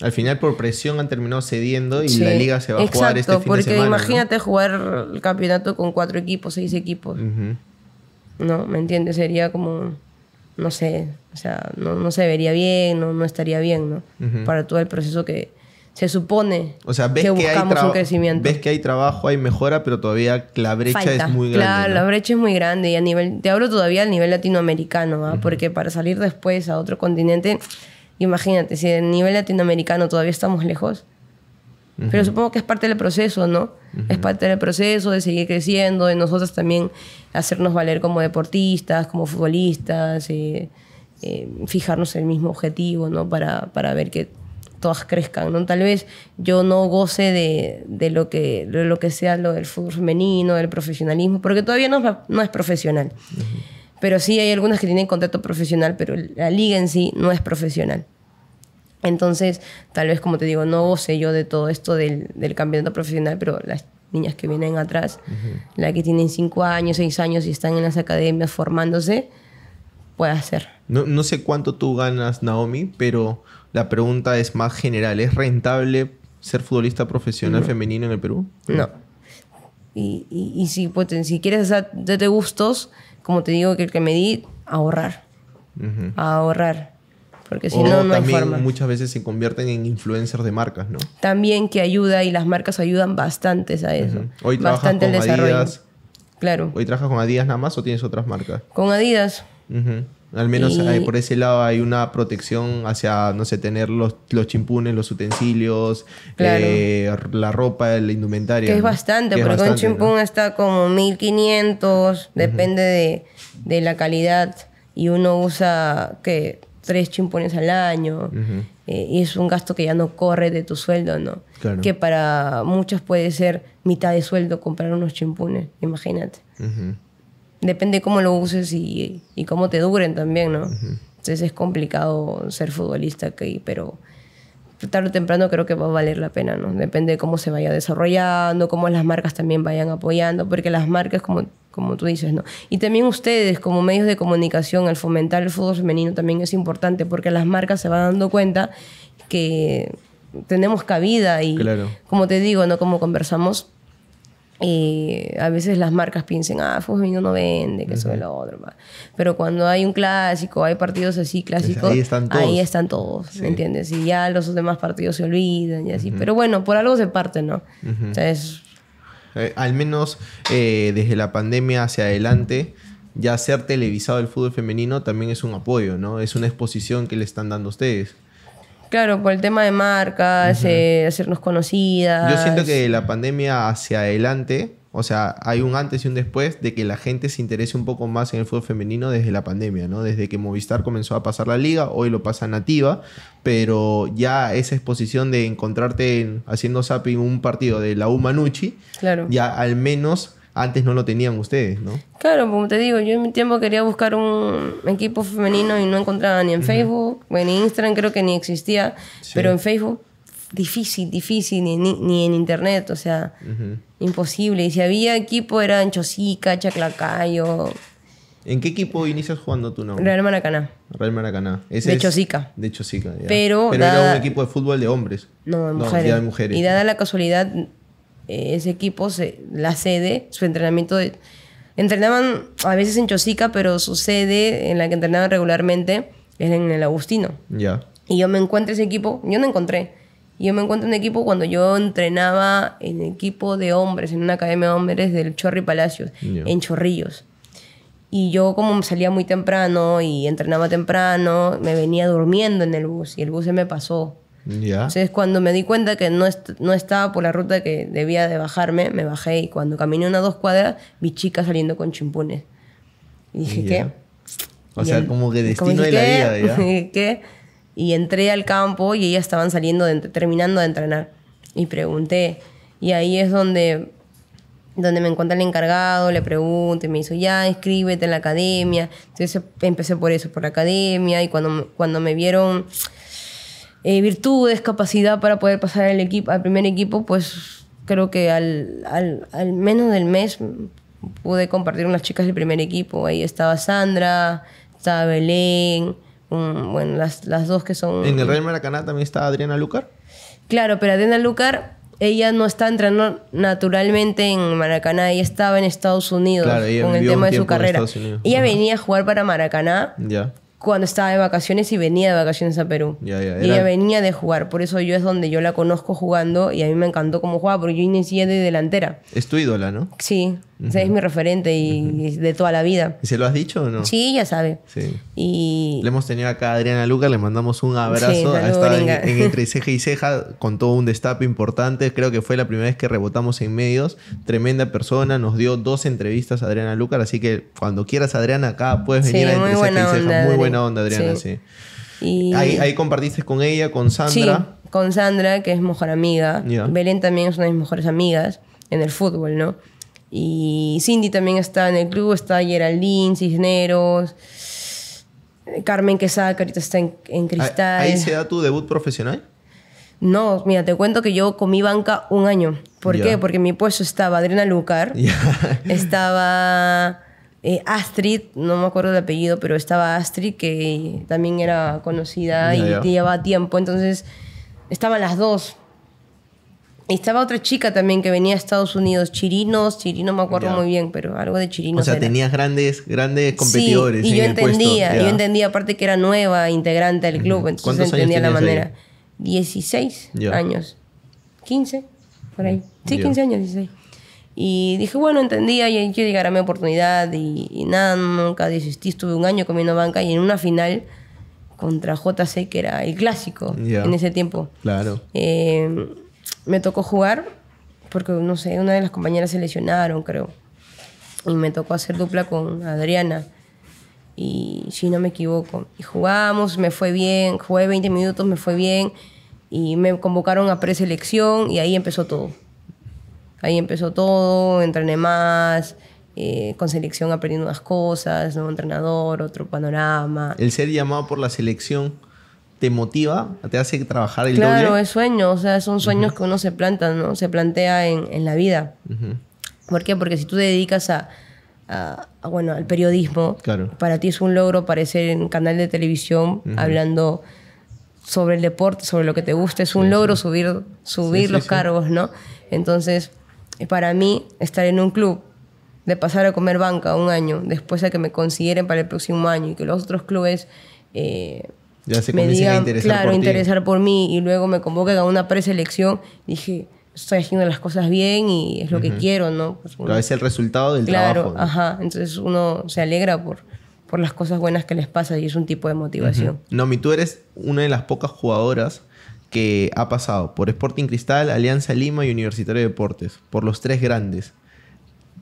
Al final por presión han terminado cediendo y la liga se va a jugar este fin porque de semana, imagínate jugar el campeonato con cuatro equipos, seis equipos. ¿No? ¿Me entiendes? Sería como... No sé, o sea, no, no se vería bien, no, no estaría bien, ¿no? Para todo el proceso que, se supone o sea, que, buscamos hay un crecimiento. Ves que hay trabajo, hay mejora, pero todavía la brecha es muy grande. Claro, la brecha es muy grande. Y a nivel, te hablo todavía al nivel latinoamericano, ¿ah? porque para salir después a otro continente, imagínate, si a nivel latinoamericano todavía estamos lejos. Pero supongo que es parte del proceso, ¿no? Es parte del proceso de seguir creciendo, de nosotros también hacernos valer como deportistas, como futbolistas, y, eh, eh, fijarnos el mismo objetivo, ¿no? Para, para ver que todas crezcan, ¿no? Tal vez yo no goce de, de lo, que, lo que sea lo del fútbol femenino, del profesionalismo, porque todavía no, no es profesional. Pero sí hay algunas que tienen contrato profesional, pero la liga en sí no es profesional. Entonces, tal vez, como te digo, no goce yo de todo esto del, del campeonato profesional, pero las niñas que vienen atrás, la las que tienen 5 años, 6 años y están en las academias formándose, puede hacer. No, no sé cuánto tú ganas, Naomi, pero la pregunta es más general. ¿Es rentable ser futbolista profesional femenino en el Perú? No. Y, y si, pues, si quieres darte gustos, como te digo que el que me di, ahorrar. ahorrar. Porque si no, no también hay forma. muchas veces se convierten en influencers de marcas, ¿no? También que ayuda y las marcas ayudan bastante a eso. Hoy bastante trabajas con Adidas. Claro. ¿Hoy trabajas con Adidas nada más o tienes otras marcas? Con Adidas. Al menos por ese lado hay una protección hacia, no sé, tener los, los chimpunes, los utensilios, eh, la ropa, la indumentaria. es bastante, porque un chimpún está como 1500, depende de, de, la calidad, y uno usa que tres chimpunes al año, eh, y es un gasto que ya no corre de tu sueldo, ¿no? Que para muchos puede ser mitad de sueldo comprar unos chimpunes, imagínate. Uh depende cómo lo uses y, cómo te duren también, ¿no? Entonces es complicado ser futbolista pero tarde o temprano creo que va a valer la pena, ¿no? Depende de cómo se vaya desarrollando, cómo las marcas también vayan apoyando, porque las marcas, como, como tú dices, ¿no? Y también ustedes, como medios de comunicación, al fomentar el fútbol femenino también es importante, porque las marcas se van dando cuenta que tenemos cabida y, como te digo, ¿no? Como conversamos, y a veces las marcas piensan, ah, uno no vende, que eso es lo otro. Pero cuando hay un clásico, hay partidos así clásicos, ahí están todos. ¿me entiendes? Y ya los demás partidos se olvidan y así. Pero bueno, por algo se parte, ¿no? Eh, al menos eh, desde la pandemia hacia adelante, ya ser televisado el fútbol femenino también es un apoyo, ¿no? Es una exposición que le están dando ustedes. Claro, por el tema de marcas, eh, hacernos conocidas. Yo siento que la pandemia hacia adelante, o sea, hay un antes y un después de que la gente se interese un poco más en el fútbol femenino desde la pandemia, ¿no? Desde que Movistar comenzó a pasar la liga, hoy lo pasa Nativa, pero ya esa exposición de encontrarte haciendo zapping un partido de la U ya al menos antes no lo tenían ustedes, ¿no? Claro, como te digo, yo en mi tiempo quería buscar un equipo femenino y no encontraba ni en Facebook, ni en Instagram creo que ni existía, pero en Facebook difícil, difícil, ni, en Internet, o sea, imposible. Y si había equipo eran Chosica, Chaclacayo. ¿En qué equipo inicias jugando tú, no? Real Maracaná. Real Maracaná. Ese de Chosica. de Chosica, ya. Pero, era un equipo de fútbol de hombres. No, de de mujeres. Y dada la casualidad, eh, ese equipo, la sede, su entrenamiento entrenaban a veces en Chosica, pero su sede en la que entrenaban regularmente es en el Agustino. Ya. Y yo me encuentro ese equipo, yo no encontré. Yo me encuentro un equipo cuando yo entrenaba en equipo de hombres, en una academia de hombres del Chorri Palacios, en Chorrillos. Y yo como salía muy temprano y entrenaba temprano, me venía durmiendo en el bus y el bus se me pasó. Entonces cuando me di cuenta que no, no estaba por la ruta que debía de bajarme, me bajé y cuando caminé unas dos cuadras vi chicas saliendo con chimpunes. Y dije, ¿qué? O sea, como que destino de la vida, ¿ya? ¿qué? Y entré al campo y ellas estaban saliendo, terminando de entrenar. Y pregunté. Y ahí es donde, donde me encuentra el encargado, le pregunté, me hizo, ya, inscríbete en la academia. Entonces empecé por eso, por la academia. Y cuando, cuando me vieron eh, virtudes, capacidad para poder pasar al primer equipo, pues creo que al, al, menos del mes pude compartir unas chicas del primer equipo. Ahí estaba Sandra, estaba Belén, bueno, las, dos que son... ¿En el Real Maracaná también estaba Adriana Lucar? Claro, pero Adriana Lucar, ella no está entrando naturalmente en Maracaná, ella estaba en Estados Unidos con el tema de su carrera. Ella venía a jugar para Maracaná. Ya cuando estaba de vacaciones y venía de vacaciones a Perú. y ella venía de jugar, por eso yo es donde yo la conozco jugando y a mí me encantó cómo jugaba, porque yo inicié de delantera. Es tu ídola, ¿no? Sí es mi referente y, de toda la vida. ¿Y se lo has dicho o no? Sí, ya sabe. Sí. Y... Le hemos tenido acá a Adriana Luca, le mandamos un abrazo. Sí, ha en, entre ceja y ceja con todo un destape importante. Creo que fue la primera vez que rebotamos en medios. Tremenda persona, nos dio dos entrevistas a Adriana Lucar así que cuando quieras, Adriana, acá puedes venir sí, a Entre y ceja. muy buena onda, Adriana, sí. Y... Ahí, compartiste con ella, con Sandra. con Sandra, que es mejor amiga. Belén también es una de mis mejores amigas en el fútbol, ¿no? Y Cindy también está en el club, está Geraldine, Cisneros, Carmen Quesada, que ahorita está en, ah, Cristal. ¿Ahí se da tu debut profesional? No, mira, te cuento que yo comí banca un año. ¿Por qué? Porque mi puesto estaba Adriana Lucar, estaba eh, Astrid, no me acuerdo el apellido, pero estaba Astrid, que también era conocida y llevaba tiempo. Entonces, estaban las dos estaba otra chica también que venía a Estados Unidos, Chirinos, Chirino me acuerdo muy bien, pero algo de Chirinos. O sea, tenías grandes, grandes competidores. y yo entendía, yo entendía aparte que era nueva, integrante del club, entonces entendía la manera. 16 años, 15, por ahí. Sí, 15 años, 16. Y dije, bueno, entendía, y quiero llegar a mi oportunidad y, nada, nunca desistí, estuve un año comiendo banca y en una final contra JC, que era el clásico en ese tiempo. Claro. Eh, me tocó jugar porque, no sé, una de las compañeras se lesionaron, creo. Y me tocó hacer dupla con Adriana. Y si no me equivoco. Y jugamos, me fue bien, jugué 20 minutos, me fue bien. Y me convocaron a preselección y ahí empezó todo. Ahí empezó todo, entrené más. Eh, con selección aprendí unas cosas, nuevo entrenador, otro panorama. El ser llamado por la selección te motiva, te hace trabajar el claro, Claro, es sueño, o sea, son sueños que uno se planta, ¿no? Se plantea en, la vida. ¿Por qué? Porque si tú te dedicas a, bueno, al periodismo, para ti es un logro aparecer en un canal de televisión hablando sobre el deporte, sobre lo que te guste. es un logro subir, subir los cargos, ¿no? Entonces, para mí, estar en un club, de pasar a comer banca un año, después de que me consideren para el próximo año y que los otros clubes... Eh, ya se me digan, a interesar claro, interesar por mí y luego me convoca a una preselección, dije, estoy haciendo las cosas bien y es lo que quiero, ¿no? Pues uno, es el resultado del trabajo. Claro, ajá. Entonces uno se alegra por, por las cosas buenas que les pasa y es un tipo de motivación. No, mi, Nomi, tú eres una de las pocas jugadoras que ha pasado por Sporting Cristal, Alianza Lima y Universitario de Deportes, por los tres grandes.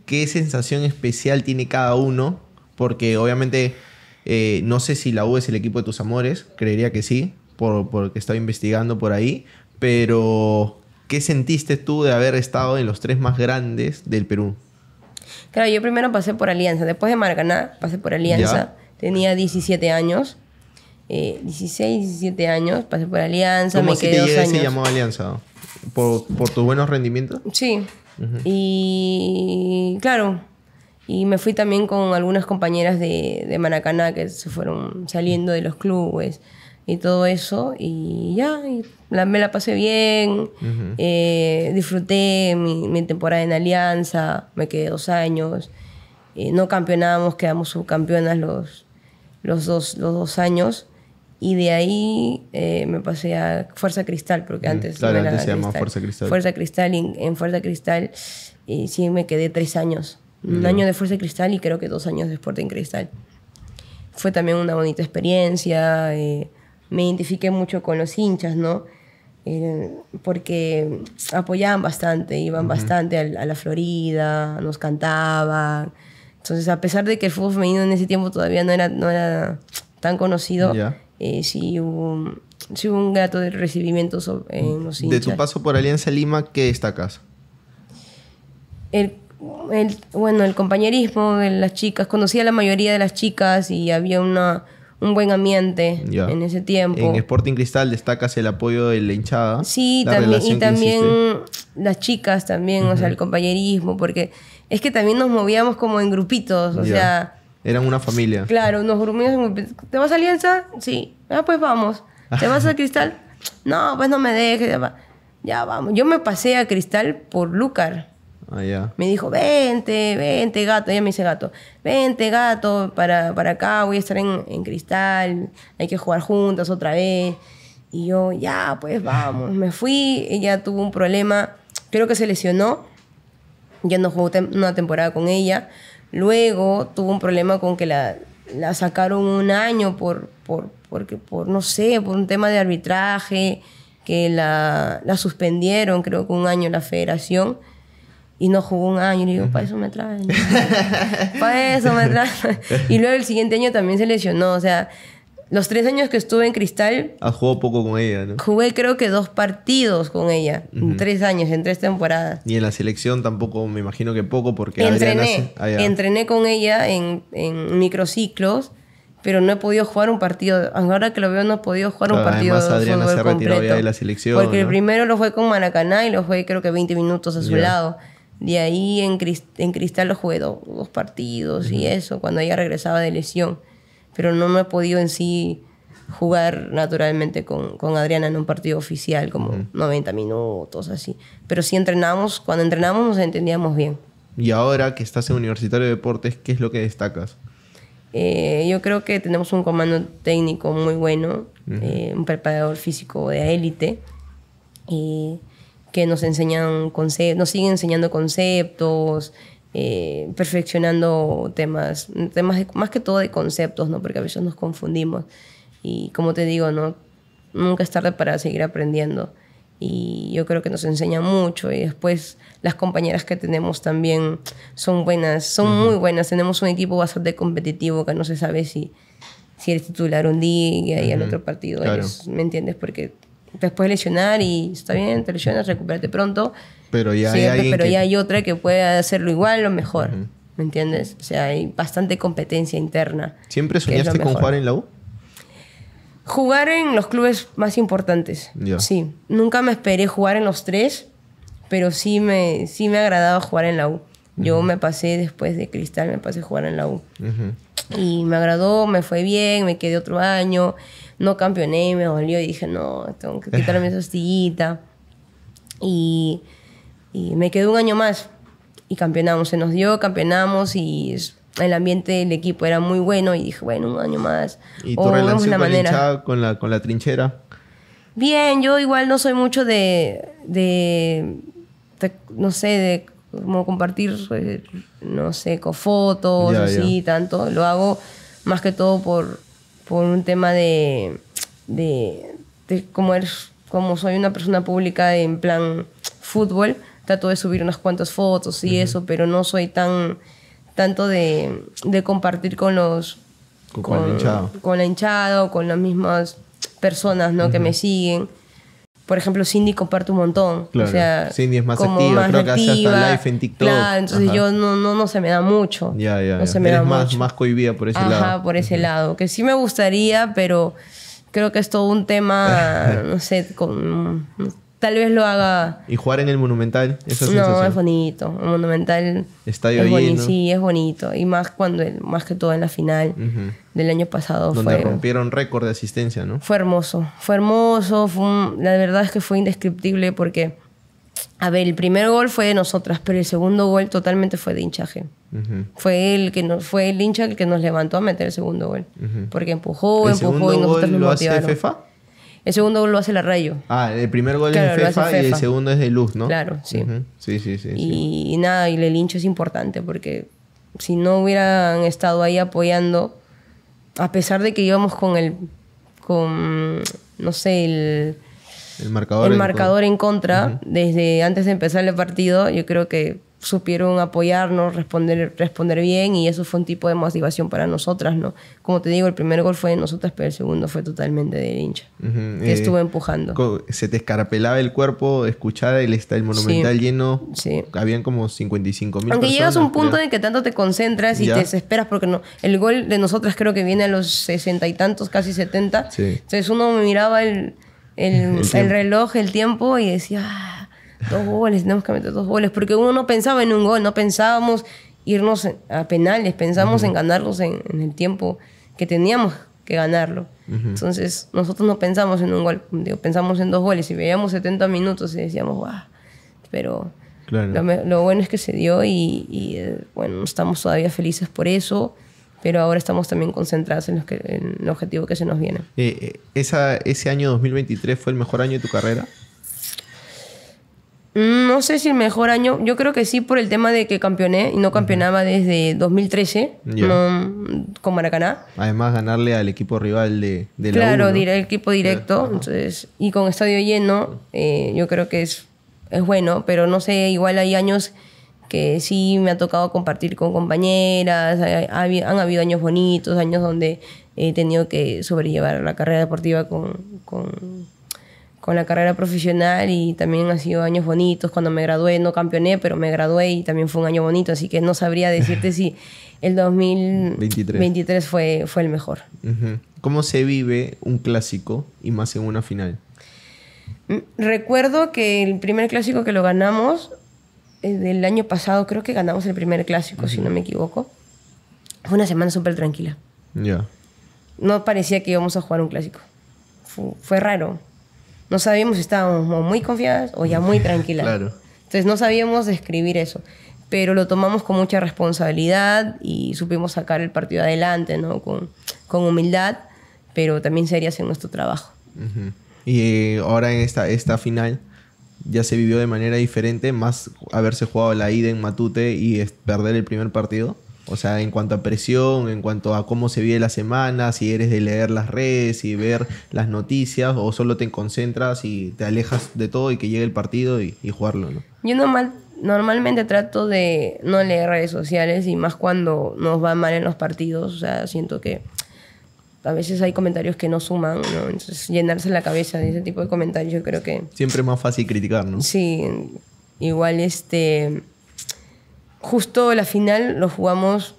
¿Qué sensación especial tiene cada uno? Porque obviamente eh, no sé si la U es el equipo de tus amores, creería que sí, por, porque estaba investigando por ahí, pero ¿qué sentiste tú de haber estado en los tres más grandes del Perú? Claro, yo primero pasé por Alianza, después de Maracaná pasé por Alianza, tenía 17 años. 16, eh, 17 años, pasé por Alianza, ¿Cómo me quedé se llamó Alianza? ¿Por, ¿Por, tus buenos rendimientos? Sí. Y claro, y me fui también con algunas compañeras de, de que se fueron saliendo de los clubes y todo eso. Y ya, me la pasé bien, eh, disfruté mi, temporada en Alianza, me quedé dos años. Eh, no campeonamos, quedamos subcampeonas los, los, dos, años. Y de ahí eh, me pasé a Fuerza Cristal, porque mm, antes, claro, se llamaba Fuerza Cristal. Fuerza Cristal, y en Fuerza Cristal sí me quedé tres años. Un año de Fuerza de Cristal y creo que dos años de en Cristal. Fue también una bonita experiencia. Eh, me identifiqué mucho con los hinchas, ¿no? Eh, porque apoyaban bastante, iban bastante a, la Florida, nos cantaban. Entonces, a pesar de que el fútbol femenino en ese tiempo todavía no era, no era tan conocido, eh, sí, hubo, un gato de recibimiento en mm. los hinchas. De tu paso por Alianza Lima, ¿qué destacas? El el, bueno, el compañerismo las chicas, Conocía a la mayoría de las chicas y había una, un buen ambiente en ese tiempo. En Sporting Cristal destacas el apoyo de la hinchada. Sí, también, y también las chicas también, o sea, el compañerismo, porque es que también nos movíamos como en grupitos, o sea... Eran una familia. Claro, nos reuníamos en grupitos. ¿Te vas a Alianza? Sí. Ah, pues vamos. ¿Te vas a Cristal? No, pues no me dejes. Ya vamos. Yo me pasé a Cristal por Lucar. Ah, me dijo, vente, vente, gato. Ella me dice, gato, vente, gato, para, acá, voy a estar en, cristal, hay que jugar juntas otra vez. Y yo, ya, pues vamos. Me fui, ella tuvo un problema, creo que se lesionó. Ya no jugó una temporada con ella. Luego tuvo un problema con que la, la sacaron un año por, porque, por, no sé, por un tema de arbitraje, que la, la suspendieron, creo que un año la federación y no jugó un año. Y le digo, para eso me traen. para eso me traen. y luego el siguiente año también se lesionó. O sea, los tres años que estuve en Cristal. Has ah, jugado poco con ella, ¿no? Jugué creo que dos partidos con ella. tres años, en tres temporadas. Y en la selección tampoco, me imagino que poco, porque. Entrené. Ah, entrené con ella en, en microciclos pero no he podido jugar un partido. Ahora que lo veo, no he podido jugar un partido. Además, Adriana se la selección. Porque el primero lo fue con Maracaná y lo fue creo que 20 minutos a su lado. De ahí en, en Cristal lo jugué dos, partidos y eso, cuando ella regresaba de lesión. Pero no me he podido en sí jugar naturalmente con, Adriana en un partido oficial, como 90 minutos, así. Pero sí entrenamos, cuando entrenamos nos entendíamos bien. Y ahora que estás en Universitario de Deportes, ¿qué es lo que destacas? Eh, yo creo que tenemos un comando técnico muy bueno, eh, un preparador físico de élite. Y que nos enseñan conceptos, nos siguen enseñando conceptos, eh, perfeccionando temas, temas más que todo de conceptos, ¿no? Porque a veces nos confundimos. Y como te digo, ¿no? Nunca es tarde para seguir aprendiendo. Y yo creo que nos enseña mucho. Y después las compañeras que tenemos también son buenas, son muy buenas. Tenemos un equipo bastante competitivo que no se sabe si, si eres titular un día y hay otro partido. ¿Me entiendes? Porque después lesionar y está bien, te lesionas, recupérate pronto. Pero ya, hay, pero ya hay otra que puede hacerlo igual o mejor. ¿Me entiendes? O sea, hay bastante competencia interna. ¿Siempre soñaste con jugar en la U? Jugar en los clubes más importantes. Sí. Nunca me esperé jugar en los tres, pero sí me, sí me agradaba jugar en la U. Yo me pasé después de Cristal, me pasé a jugar en la U. Y me agradó, me fue bien, me quedé otro año no campeoné, me dolió y dije, no, tengo que quitarme esa hostillita. Y, me quedé un año más y campeonamos, se nos dio, campeonamos y el ambiente del equipo era muy bueno y dije, bueno, un año más. ¿Y tu relación con, la, trinchera? Bien, yo igual no soy mucho de, de, no sé, de como compartir, eh, no sé, con fotos, y así, tanto. Lo hago más que todo por, por un tema de, como, eres, como soy una persona pública en plan fútbol, trato de subir unas cuantas fotos y eso, pero no soy tan tanto de, compartir con los con, la hinchada con las mismas personas que me siguen por ejemplo, Cindy comparte un montón. O sea, Cindy es más activa, creo que hace hasta live en TikTok. Claro, entonces yo no, no, no se me da mucho. Ya, ya. No se me da más, más cohibida por ese lado. Ajá, por ese lado. Que sí me gustaría, pero creo que es todo un tema, no sé, con tal vez lo haga. ¿Y jugar en el Monumental? Esa no, es bonito. El Monumental. Estadio es Sí, es bonito. Y más, cuando, más que todo en la final del año pasado. Donde rompieron récord de asistencia, ¿no? Fue hermoso. Fue hermoso. Fue la verdad es que fue indescriptible porque. A ver, el primer gol fue de nosotras, pero el segundo gol totalmente fue de hinchaje. Fue el que nos, fue el hincha el que nos levantó a meter el segundo gol. Porque empujó, empujó y nosotros nos lo Hace FFA? El segundo gol lo hace la Rayo. Ah, el primer gol es de Fefa, y el segundo es de Luz, ¿no? Claro, sí. Sí, sí, sí. Y, nada, y el hincho es importante porque si no hubieran estado ahí apoyando, a pesar de que íbamos con el, con, no sé, el, el marcador, el en, marcador contra. en contra, desde antes de empezar el partido, yo creo que supieron apoyarnos, responder, responder bien y eso fue un tipo de motivación para nosotras, ¿no? Como te digo, el primer gol fue de nosotras, pero el segundo fue totalmente de hincha, que eh, estuvo empujando. Se te escarpelaba el cuerpo escuchaba el, monumental lleno. Habían como 55 mil. Aunque llegas a un punto en que tanto te concentras y te desesperas porque no, el gol de nosotras creo que viene a los 60 y tantos, casi 70. Entonces uno miraba el, el, reloj, el tiempo y decía... Ah, Dos goles, tenemos que meter dos goles. Porque uno no pensaba en un gol, no pensábamos irnos a penales, pensábamos en ganarlos en, el tiempo que teníamos que ganarlo. Entonces, nosotros no pensamos en un gol, pensamos en dos goles y veíamos 70 minutos y decíamos, guau, pero lo, bueno es que se dio y, eh, bueno, estamos todavía felices por eso, pero ahora estamos también concentrados en, los que, el objetivo que se nos viene. Eh, eh, esa, ¿Ese año 2023 fue el mejor año de tu carrera? No sé si el mejor año, yo creo que sí por el tema de que campeoné y no campeonaba desde 2013 con Maracaná. Además ganarle al equipo rival de, de claro, la Claro, equipo directo, entonces, y con estadio lleno, eh, yo creo que es, es bueno, pero no sé, igual hay años que sí me ha tocado compartir con compañeras, han habido años bonitos, años donde he tenido que sobrellevar la carrera deportiva con con la carrera profesional y también han sido años bonitos. Cuando me gradué no campeoné, pero me gradué y también fue un año bonito, así que no sabría decirte si el 2023 fue, fue el mejor. ¿Cómo se vive un clásico y más en una final? Mm, recuerdo que el primer clásico que lo ganamos, eh, del año pasado, creo que ganamos el primer clásico, si no me equivoco, fue una semana súper tranquila. Ya. No parecía que íbamos a jugar un clásico. fue raro no sabíamos si estábamos muy confiadas o ya muy tranquilas. Entonces no sabíamos describir eso, pero lo tomamos con mucha responsabilidad y supimos sacar el partido adelante, ¿no? Con, humildad, pero también serias en nuestro trabajo. Y eh, ahora en esta, esta final ya se vivió de manera diferente, más haberse jugado la ida en Matute y perder el primer partido. O sea, en cuanto a presión, en cuanto a cómo se vive la semana, si eres de leer las redes y ver las noticias, o solo te concentras y te alejas de todo y que llegue el partido y, jugarlo, ¿no? Yo normalmente trato de no leer redes sociales y más cuando nos va mal en los partidos, o sea, siento que a veces hay comentarios que no suman, ¿no? Entonces, llenarse la cabeza de ese tipo de comentarios yo creo que... Siempre es más fácil criticar, ¿no? Sí, igual este justo la final lo jugamos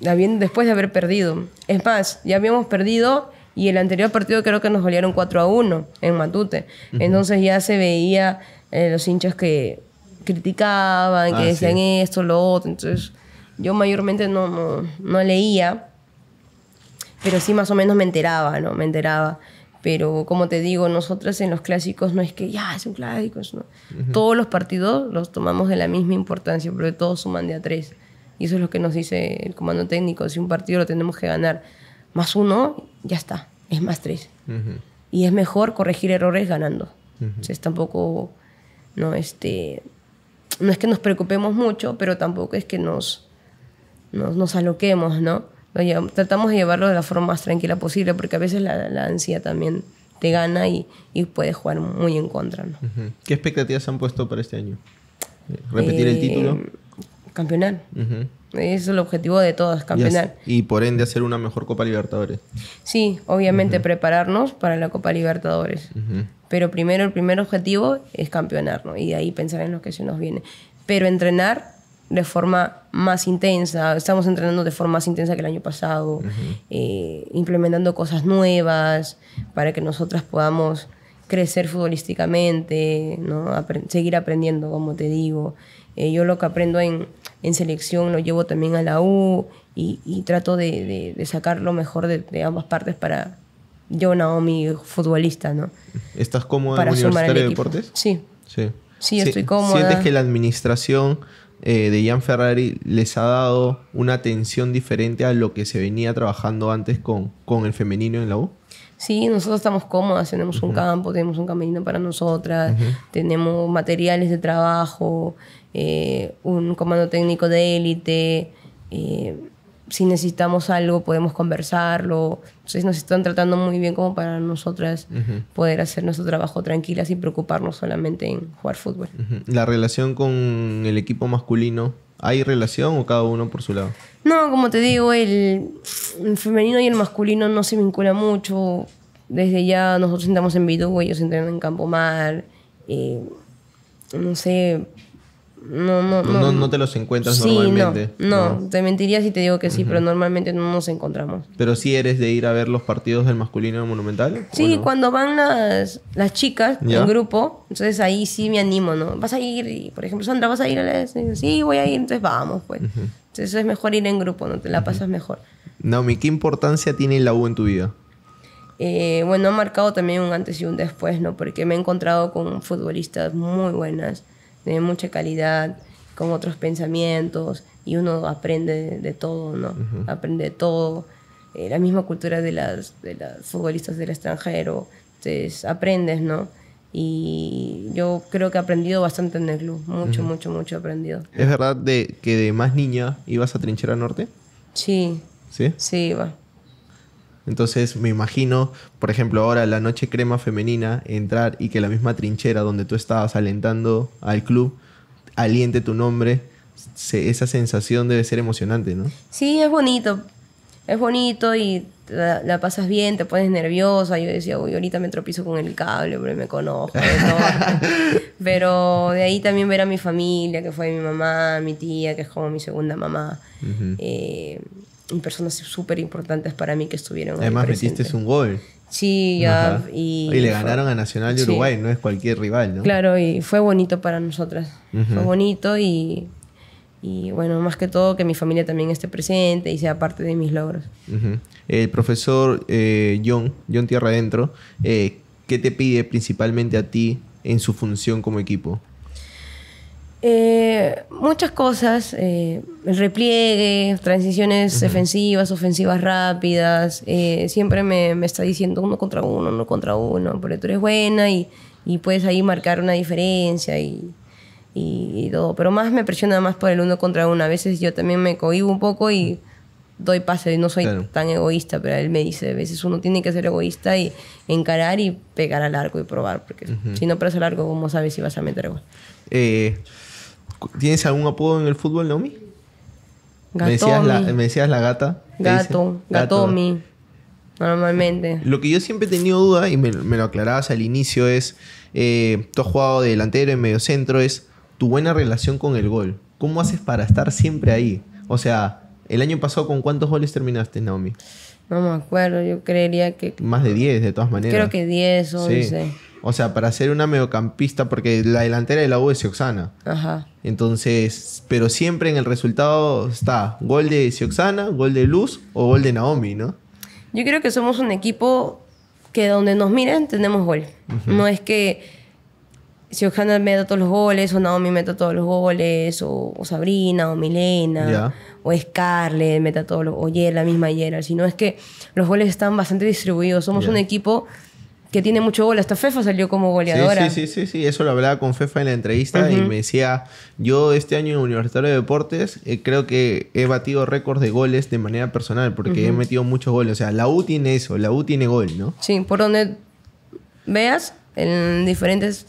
después de haber perdido. Es más, ya habíamos perdido y el anterior partido creo que nos golearon 4 a 1 en Matute. Entonces ya se veía eh, los hinchas que criticaban, que ah, decían esto, lo otro. Entonces yo mayormente no, no, no, leía, pero sí más o menos me enteraba, ¿no? Me enteraba. Pero como te digo, nosotras en los clásicos no es que ya es un clásico, Todos los partidos los tomamos de la misma importancia, pero todos suman de a tres. Y eso es lo que nos dice el comando técnico. Si un partido lo tenemos que ganar más uno, ya está, es más tres. Y es mejor corregir errores ganando. tampoco, no, este, no es que nos preocupemos mucho, pero tampoco es que nos, nos, nos aloquemos, ¿no? tratamos de llevarlo de la forma más tranquila posible, porque a veces la, ansiedad también te gana y, y puedes jugar muy en contra. ¿Qué expectativas han puesto para este año? ¿Repetir el eh, título? Campeonar. es el objetivo de todas, campeonar. Y por ende hacer una mejor Copa Libertadores. Sí, obviamente prepararnos para la Copa Libertadores. Pero primero, el primer objetivo es campeonar, Y ahí pensar en lo que se nos viene. Pero entrenar de forma más intensa, estamos entrenando de forma más intensa que el año pasado, eh, implementando cosas nuevas para que nosotras podamos crecer futbolísticamente, ¿no? seguir aprendiendo, como te digo. Eh, yo lo que aprendo en, en, selección lo llevo también a la U y, y trato de, de, sacar lo mejor de, de, ambas partes para yo, Naomi, futbolista, ¿no? ¿Estás cómoda para en Universitario de Deportes? Sí. Sí. Sí, sí, estoy cómoda. ¿Sientes que la administración eh, de Ian Ferrari les ha dado una atención diferente a lo que se venía trabajando antes con, el femenino en la U? Sí, nosotros estamos cómodas, tenemos un campo, tenemos un camino para nosotras, tenemos materiales de trabajo, eh, un comando técnico de élite. Eh, si necesitamos algo podemos conversarlo. Entonces nos están tratando muy bien como para nosotras poder hacer nuestro trabajo tranquila sin preocuparnos solamente en jugar fútbol. ¿La relación con el equipo masculino? ¿Hay relación o cada uno por su lado? No, como te digo, el, femenino y el masculino no se vinculan mucho. Desde ya nosotros entramos en Vidú, ellos entrenan en Campo Mar. Eh, no sé, no, pues no, no, no, te los encuentras normalmente. No, no, te mentiría si te digo que sí, pero normalmente no nos encontramos. Pero sí eres de ir a ver los partidos del masculino monumental. Sí, cuando van las, las chicas en grupo, entonces ahí sí me animo, ¿no? Vas a ir, y, por ejemplo, Sandra, vas a ir a la... Sí, voy a ir, entonces vamos, pues. Entonces es mejor ir en grupo, ¿no? Te la pasas mejor. Naomi, ¿qué importancia tiene la U en tu vida? Eh, bueno, ha marcado también un antes y un después, ¿no? Porque me he encontrado con futbolistas muy buenas de mucha calidad, con otros pensamientos, y uno aprende de todo, ¿no? Aprende de todo. Eh, la misma cultura de las, de las futbolistas del extranjero, entonces aprendes, ¿no? Y yo creo que he aprendido bastante en el club, mucho, mucho, mucho he aprendido. ¿Es verdad de que de más niña ibas a Trinchera Norte? Sí. ¿Sí? Sí, iba. Entonces me imagino, por ejemplo, ahora la noche crema femenina, entrar y que la misma trinchera donde tú estabas alentando al club aliente tu nombre, esa sensación debe ser emocionante, ¿no? Sí, es bonito. Es bonito y la, pasas bien, te pones nerviosa. Yo decía, uy, ahorita me tropizo con el cable pero me conozco. Pero de ahí también ver a mi familia, que fue mi mamá, mi tía, que es como mi segunda mamá personas súper importantes para mí que estuvieron. Además, metiste un gol. Sí, ya. Ah, y, le ganaron a Nacional de Uruguay, no es cualquier rival, ¿no? Claro, y fue bonito para nosotras. Fue bonito y, bueno, más que todo que mi familia también esté presente y sea parte de mis logros. El profesor eh, John, John Tierra Adentro, eh, ¿qué te pide principalmente a ti en su función como equipo? Eh, muchas cosas, Repliegues, eh, repliegue, transiciones defensivas, ofensivas rápidas, eh, siempre me, está diciendo uno contra uno, uno contra uno, pero tú eres buena y, puedes ahí marcar una diferencia y, y, todo, pero más me presiona más por el uno contra uno, a veces yo también me cohibo un poco y doy pase, no soy tan egoísta, pero él me dice, a veces uno tiene que ser egoísta y encarar y pegar al arco y probar, porque si no pegas al arco, ¿cómo sabes si vas a meter gol? Eh, ¿Tienes algún apodo en el fútbol, Naomi? Me decías la, gata. Gato, Gatomi. Normalmente. Lo que yo siempre he tenido duda, y me, lo aclarabas al inicio, es, eh, tú has jugado de delantero, en medio centro, es tu buena relación con el gol. ¿Cómo haces para estar siempre ahí? O sea, el año pasado, ¿con cuántos goles terminaste, Naomi? No me acuerdo, yo creería que... Más de 10, de todas maneras. Creo que 10, 11. O sea, para ser una mediocampista, porque la delantera de la U es Sioxana. Ajá. Entonces, pero siempre en el resultado está gol de Sioxana, gol de Luz o gol de Naomi, ¿no? Yo creo que somos un equipo que donde nos miren tenemos gol. No es que Sioxana meta todos los goles, o Naomi meta todos los goles, o, Sabrina, o Milena, o Scarlett meta todos los, o la misma Yera, sino es que los goles están bastante distribuidos. Somos un equipo que tiene mucho gol. Hasta Fefa salió como goleadora. Sí, sí, sí, sí, eso lo hablaba con Fefa en la entrevista y me decía, yo este año en Universitario de Deportes eh, creo que he batido récords de goles de manera personal porque he metido muchos goles. O sea, la U tiene eso, la U tiene gol, ¿no? Sí, por donde veas en diferentes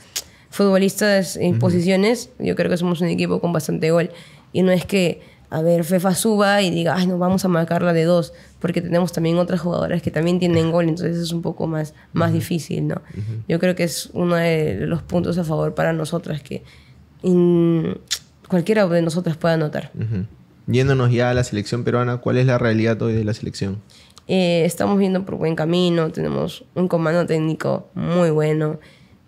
futbolistas en posiciones, yo creo que somos un equipo con bastante gol. Y no es que a ver, Fefa suba y diga, ay, no, vamos a marcarla de dos, porque tenemos también otras jugadoras que también tienen gol, entonces es un poco más, más difícil, ¿no? Yo creo que es uno de los puntos a favor para nosotras que cualquiera de nosotras pueda anotar. Yéndonos ya a la selección peruana, ¿cuál es la realidad hoy de la selección? Eh, estamos viendo por buen camino, tenemos un comando técnico muy bueno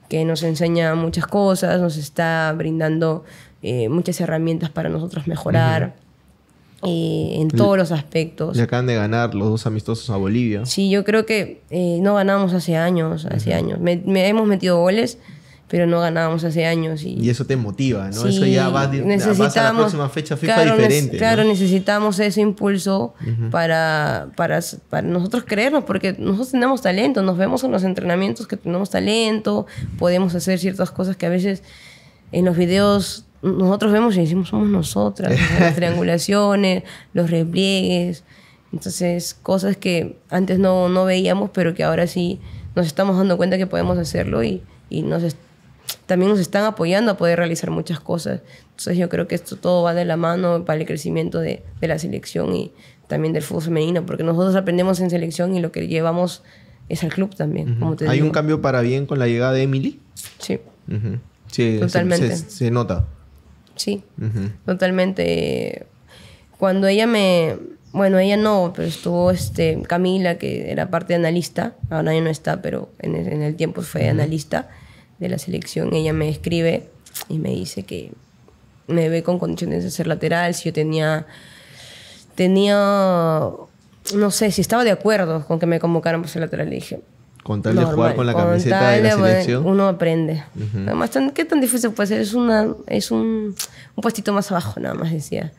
que nos enseña muchas cosas, nos está brindando eh, muchas herramientas para nosotros mejorar. Eh, en todos los aspectos. Le acaban de ganar los dos amistosos a Bolivia. Sí, yo creo que eh, no ganamos hace años, hace años. Me, hemos metido goles, pero no ganábamos hace años. Y, eso te motiva, ¿no? eso ya va necesitamos, a la próxima fecha FIFA claro, diferente. claro, necesitamos ese impulso para, para, para nosotros creernos, porque nosotros tenemos talento, nos vemos en los entrenamientos que tenemos talento, podemos hacer ciertas cosas que a veces en los videos nosotros vemos y decimos somos nosotras, las triangulaciones, los repliegues, entonces cosas que antes no, no, veíamos, pero que ahora sí nos estamos dando cuenta que podemos hacerlo y, y nos también nos están apoyando a poder realizar muchas cosas. Entonces yo creo que esto todo va de la mano para el crecimiento de, de la selección y también del fútbol femenino, porque nosotros aprendemos en selección y lo que llevamos es al club también. como te ¿Hay un cambio para bien con la llegada de Emily? Sí. Sí, Totalmente. se nota sí, totalmente. Cuando ella me, bueno, ella no, pero estuvo este, Camila, que era parte de analista, ahora ya no está, pero en el, tiempo fue analista de la selección, ella me escribe y me dice que me ve con condiciones de ser lateral, si yo tenía, tenía, no sé, si estaba de acuerdo con que me convocaran por ser lateral, le dije, con tal de jugar con la camiseta de la selección. Uno aprende. ¿qué tan difícil puede ser? Es, una, es un, un puestito más abajo, nada más decía.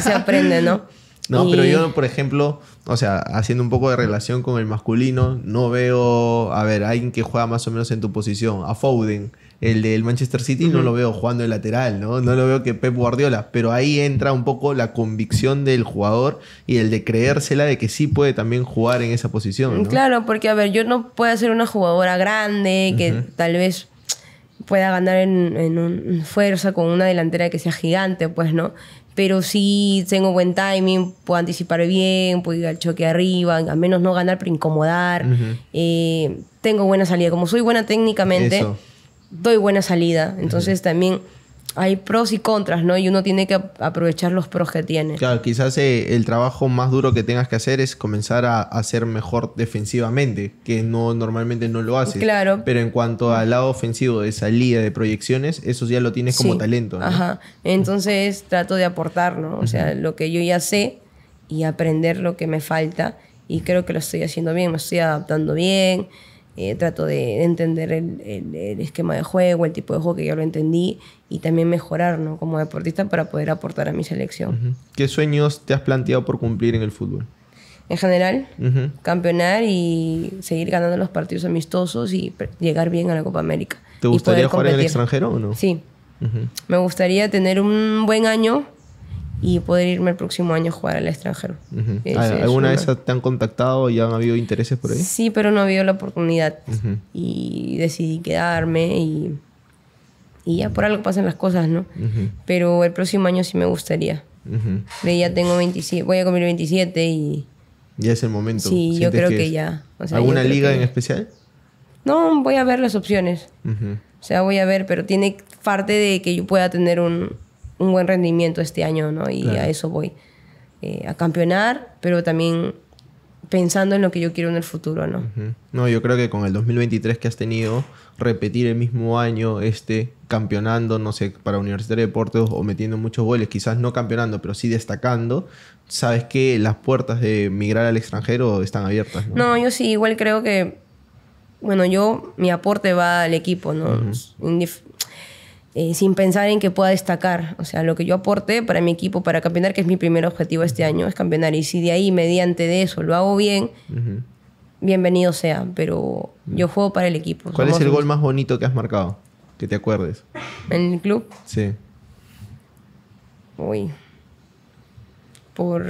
se aprende, ¿no? No, pero yo, por ejemplo, o sea, haciendo un poco de relación con el masculino, no veo, a ver, alguien que juega más o menos en tu posición, a Foden el del Manchester City, no lo veo jugando de lateral, ¿no? No lo veo que Pep Guardiola, pero ahí entra un poco la convicción del jugador y el de creérsela de que sí puede también jugar en esa posición. Claro, porque a ver, yo no puedo ser una jugadora grande que tal vez pueda ganar en, un, fuerza con una delantera que sea gigante, pues, ¿no? Pero sí tengo buen timing, puedo anticipar bien, puedo ir al choque arriba, al menos no ganar, pero incomodar. Eh, tengo buena salida. Como soy buena técnicamente, doy buena salida. Entonces también hay pros y contras, ¿no? Y uno tiene que aprovechar los pros que tiene. Claro, quizás eh, el trabajo más duro que tengas que hacer es comenzar a, hacer mejor defensivamente, que no normalmente no lo haces. Claro. Pero en cuanto al lado ofensivo de salida, de proyecciones, eso ya lo tienes como talento. ¿no? Ajá. Entonces trato de aportar, ¿no? O sea, lo que yo ya sé y aprender lo que me falta. Y creo que lo estoy haciendo bien, me estoy adaptando bien. Eh, trato de entender el, esquema de juego, el tipo de juego que yo lo entendí y también mejorar como deportista para poder aportar a mi selección. ¿Qué sueños te has planteado por cumplir en el fútbol? en general, campeonar y seguir ganando los partidos amistosos y llegar bien a la Copa América. ¿Te gustaría jugar en el extranjero o no? Sí. Me gustaría tener un buen año y poder irme el próximo año a jugar al extranjero. alguna ¿Alguna vez te han contactado y han habido intereses por ahí? Sí, pero no ha habido la oportunidad y decidí quedarme y, y, ya por algo pasan las cosas, ¿no? Pero el próximo año sí me gustaría. Ya tengo 27, voy a cumplir 27 y... Ya es el momento. Sí, yo creo que, ya. ¿Alguna liga en especial? No, voy a ver las opciones. O sea, voy a ver, pero tiene parte de que yo pueda tener un, un buen rendimiento este año, ¿no? Y a eso voy. Eh, a campeonar, pero también pensando en lo que yo quiero en el futuro, ¿no? No, yo creo que con el 2023 que has tenido, repetir el mismo año, este, campeonando, no sé, para Universitario de Deportes o metiendo muchos goles, quizás no campeonando, pero sí destacando, sabes que las puertas de migrar al extranjero están abiertas, ¿no? yo sí, igual creo que, bueno, yo, mi aporte va al equipo, ¿no? Eh, sin pensar en que pueda destacar. O sea, lo que yo aporte para mi equipo, para campeonar, que es mi primer objetivo este año, es campeonar. Y si de ahí, mediante de eso, lo hago bien, bienvenido sea. Pero mm. yo juego para el equipo. ¿Cuál es el gol más bonito que has marcado? Que te acuerdes. ¿En el club? Sí. Uy. Por,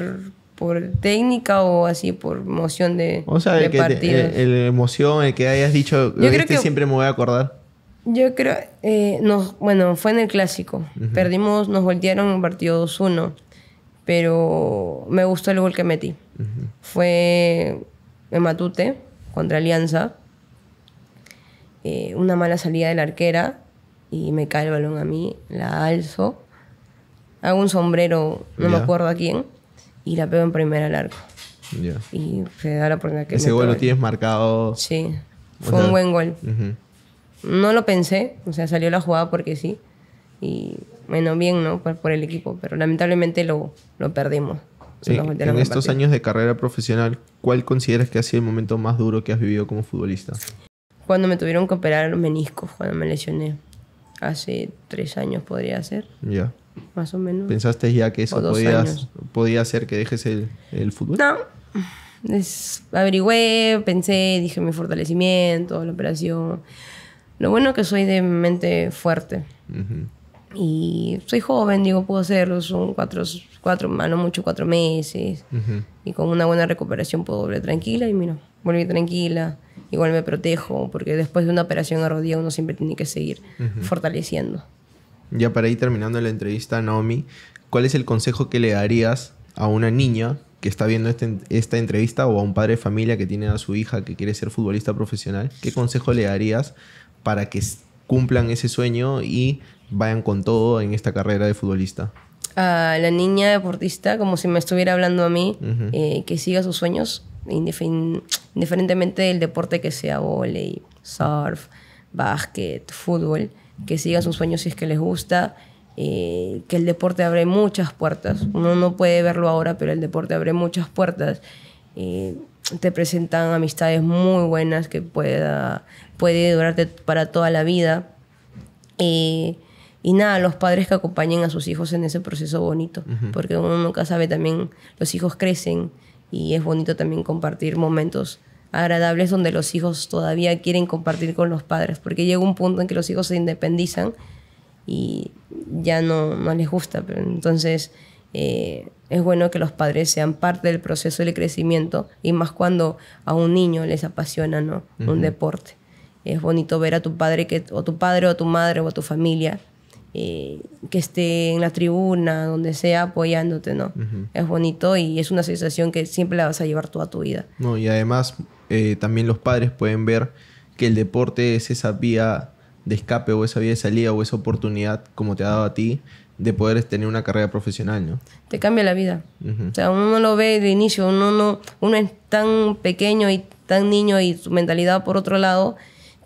por técnica o así por emoción de, o sea, el emoción, el que hayas dicho, yo este que siempre me voy a acordar. Yo creo, eh, nos, bueno, fue en el clásico. Perdimos, nos voltearon en partido 2-1, pero me gustó el gol que metí. Fue en Matute contra Alianza, eh, una mala salida de la arquera y me cae el balón a mí, la alzo, hago un sombrero, no me acuerdo a quién, y la pego en primera al arco. Y se da la oportunidad que... Ese gol lo tienes marcado. Sí, fue un buen gol no lo pensé, o sea, salió la jugada porque sí. Y bueno, bien, ¿no? Por, el equipo, pero lamentablemente lo, lo perdimos. en estos años de carrera profesional, ¿cuál consideras que ha sido el momento más duro que has vivido como futbolista? Cuando me tuvieron que operar los meniscos, cuando me lesioné. Hace tres años podría ser. Ya. Más o menos. ¿Pensaste ya que eso podías, podía hacer que dejes el, el fútbol? No. averigüé, pensé, dije mi fortalecimiento, la operación lo bueno es que soy de mente fuerte. Y soy joven, digo, puedo hacerlo, son cuatro, cuatro ah, mucho cuatro meses. Y con una buena recuperación puedo volver tranquila y mira, volví tranquila. Igual me protejo, porque después de una operación a rodilla uno siempre tiene que seguir fortaleciendo. Ya para ir terminando la entrevista, Naomi, ¿cuál es el consejo que le darías a una niña que está viendo este esta entrevista o a un padre de familia que tiene a su hija que quiere ser futbolista profesional? ¿Qué consejo le darías para que cumplan ese sueño y vayan con todo en esta carrera de futbolista? A la niña deportista, como si me estuviera hablando a mí, eh, que siga sus sueños, indiferentemente del deporte que sea, volei, surf, básquet, fútbol, que siga sus sueños si es que les gusta, eh, que el deporte abre muchas puertas. Uno no puede verlo ahora, pero el deporte abre muchas puertas. Eh, te presentan amistades muy buenas que pueda, puede durarte para toda la vida. Y, nada, los padres que acompañen a sus hijos en ese proceso bonito, porque uno nunca sabe también, los hijos crecen y es bonito también compartir momentos agradables donde los hijos todavía quieren compartir con los padres, porque llega un punto en que los hijos se independizan y ya no, no les gusta. entonces, eh, es bueno que los padres sean parte del proceso de crecimiento y más cuando a un niño les apasiona ¿no? un deporte. Es bonito ver a tu padre, que, o tu padre, o tu madre, o tu familia eh, que esté en la tribuna, donde sea, apoyándote, ¿no? Es bonito y es una sensación que siempre la vas a llevar toda tu vida. No, y además eh, también los padres pueden ver que el deporte es esa vía de escape o esa vía de salida o esa oportunidad como te ha dado a ti de poder tener una carrera profesional, ¿no? Te cambia la vida. O sea, uno lo ve de inicio, uno, no, uno es tan pequeño y tan niño y su mentalidad por otro lado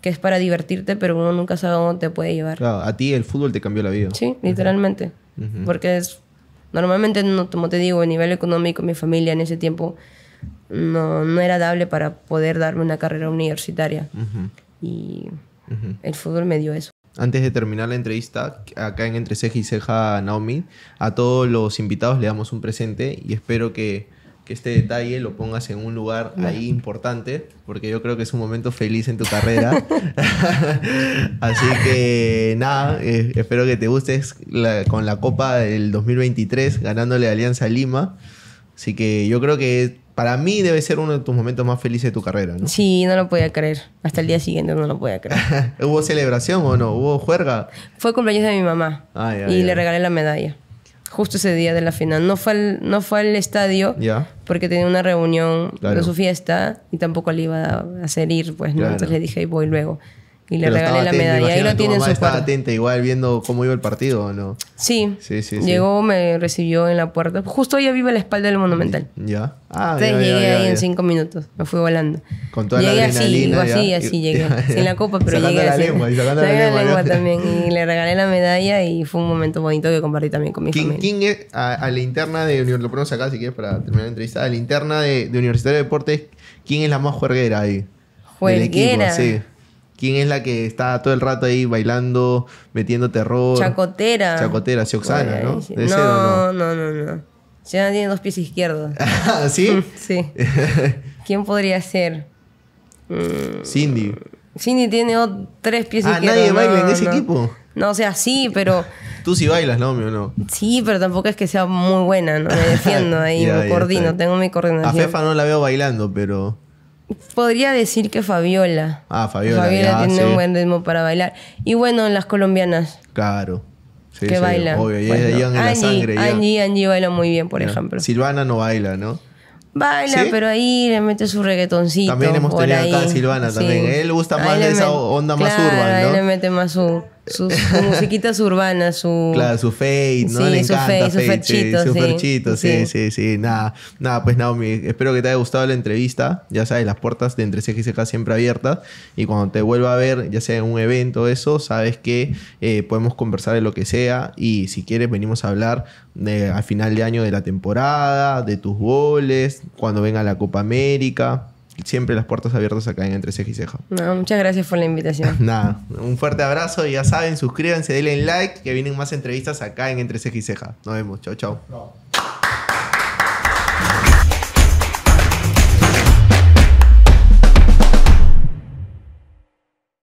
que es para divertirte, pero uno nunca sabe dónde te puede llevar. Claro, a ti el fútbol te cambió la vida. Sí, literalmente. Porque es, normalmente, no, como te digo, a nivel económico, mi familia en ese tiempo no, era dable para poder darme una carrera universitaria. Y el fútbol me dio eso. Antes de terminar la entrevista, acá en Entre Ceja y Ceja Naomi, a todos los invitados le damos un presente y espero que, este detalle lo pongas en un lugar ahí importante, porque yo creo que es un momento feliz en tu carrera. Así que nada, eh, espero que te guste con la Copa del 2023, ganándole Alianza Lima. Así que yo creo que para mí debe ser uno de tus momentos más felices de tu carrera, ¿no? Sí, no lo podía creer. Hasta el día siguiente no lo podía creer. ¿Hubo celebración o no? ¿Hubo juerga? Fue cumpleaños de mi mamá. Ah, y le regalé la medalla. Justo ese día de la final. No fue al, no fue estadio porque tenía una reunión de su fiesta y tampoco le iba a hacer ir, pues, ¿no? Entonces le dije, voy luego. Y le regalé la medalla. Ahí lo tiene su estaba atenta igual viendo cómo iba el partido, ¿o ¿no? Sí. Sí, sí, Llegó, me recibió en la puerta. Justo ella vive a la espalda del Monumental. Ya. Ah, Entonces llegué ahí en cinco minutos. Me fui volando. Con toda la adrenalina. Así, así, así llegué. Sin la copa, pero llegué. La lengua, y la, lengua, también. Y le regalé la medalla y fue un momento bonito que compartí también con mi ¿Quién, familia. ¿Quién es a, la interna de Lo ponemos acá si quieres para terminar la entrevista. la interna de, Universitario de Deportes, ¿quién es la más juerguera ahí? Juerguera. sí. ¿Quién es la que está todo el rato ahí bailando, metiendo terror? Chacotera. Chacotera, Sioxana, ¿no? no, no, no, no, no. Sioxana tiene dos pies izquierdos. ¿Sí? sí. ¿Quién podría ser? Mm. Cindy. Cindy tiene tres pies ah, izquierdos. nadie baila en ese equipo. No, o sea, sí, pero. Tú sí bailas, ¿no? ¿O no? Sí, pero tampoco es que sea muy buena, ¿no? Me defiendo ahí, me coordino, tengo mi coordinación. A Fefa no la veo bailando, pero. Podría decir que Fabiola. Ah, Fabiola. Fabiola tiene un buen ritmo para bailar. Y bueno, las colombianas. Claro. que bailan. Obvio, en Angie, la sangre. Angie, baila muy bien, por ejemplo. Silvana no baila, ¿no? Baila, pero ahí le mete su reggaetoncito. También hemos tenido acá a Silvana también. Él gusta más de esa onda más urbana, ¿no? ahí le mete más su sus, musiquitas urbanas, su... Claro, su fade, ¿no? Le encanta fade, su sí. Su sí, sí, sí. Nada, nada, pues Naomi, espero que te haya gustado la entrevista. Ya sabes, las puertas de Entre Ceja y Ceja siempre abiertas. Y cuando te vuelva a ver, ya sea en un evento O eso, sabes que eh, podemos conversar de lo que sea. Y si quieres, venimos a hablar Al final de año de la temporada, de tus goles, cuando venga la Copa América siempre las puertas abiertas acá en Entre Ceja y Ceja. muchas gracias por la invitación. Nada, un fuerte abrazo y ya saben, suscríbanse, denle like, que vienen más entrevistas acá en Entre Ceja y Ceja. Nos vemos, chao, chao.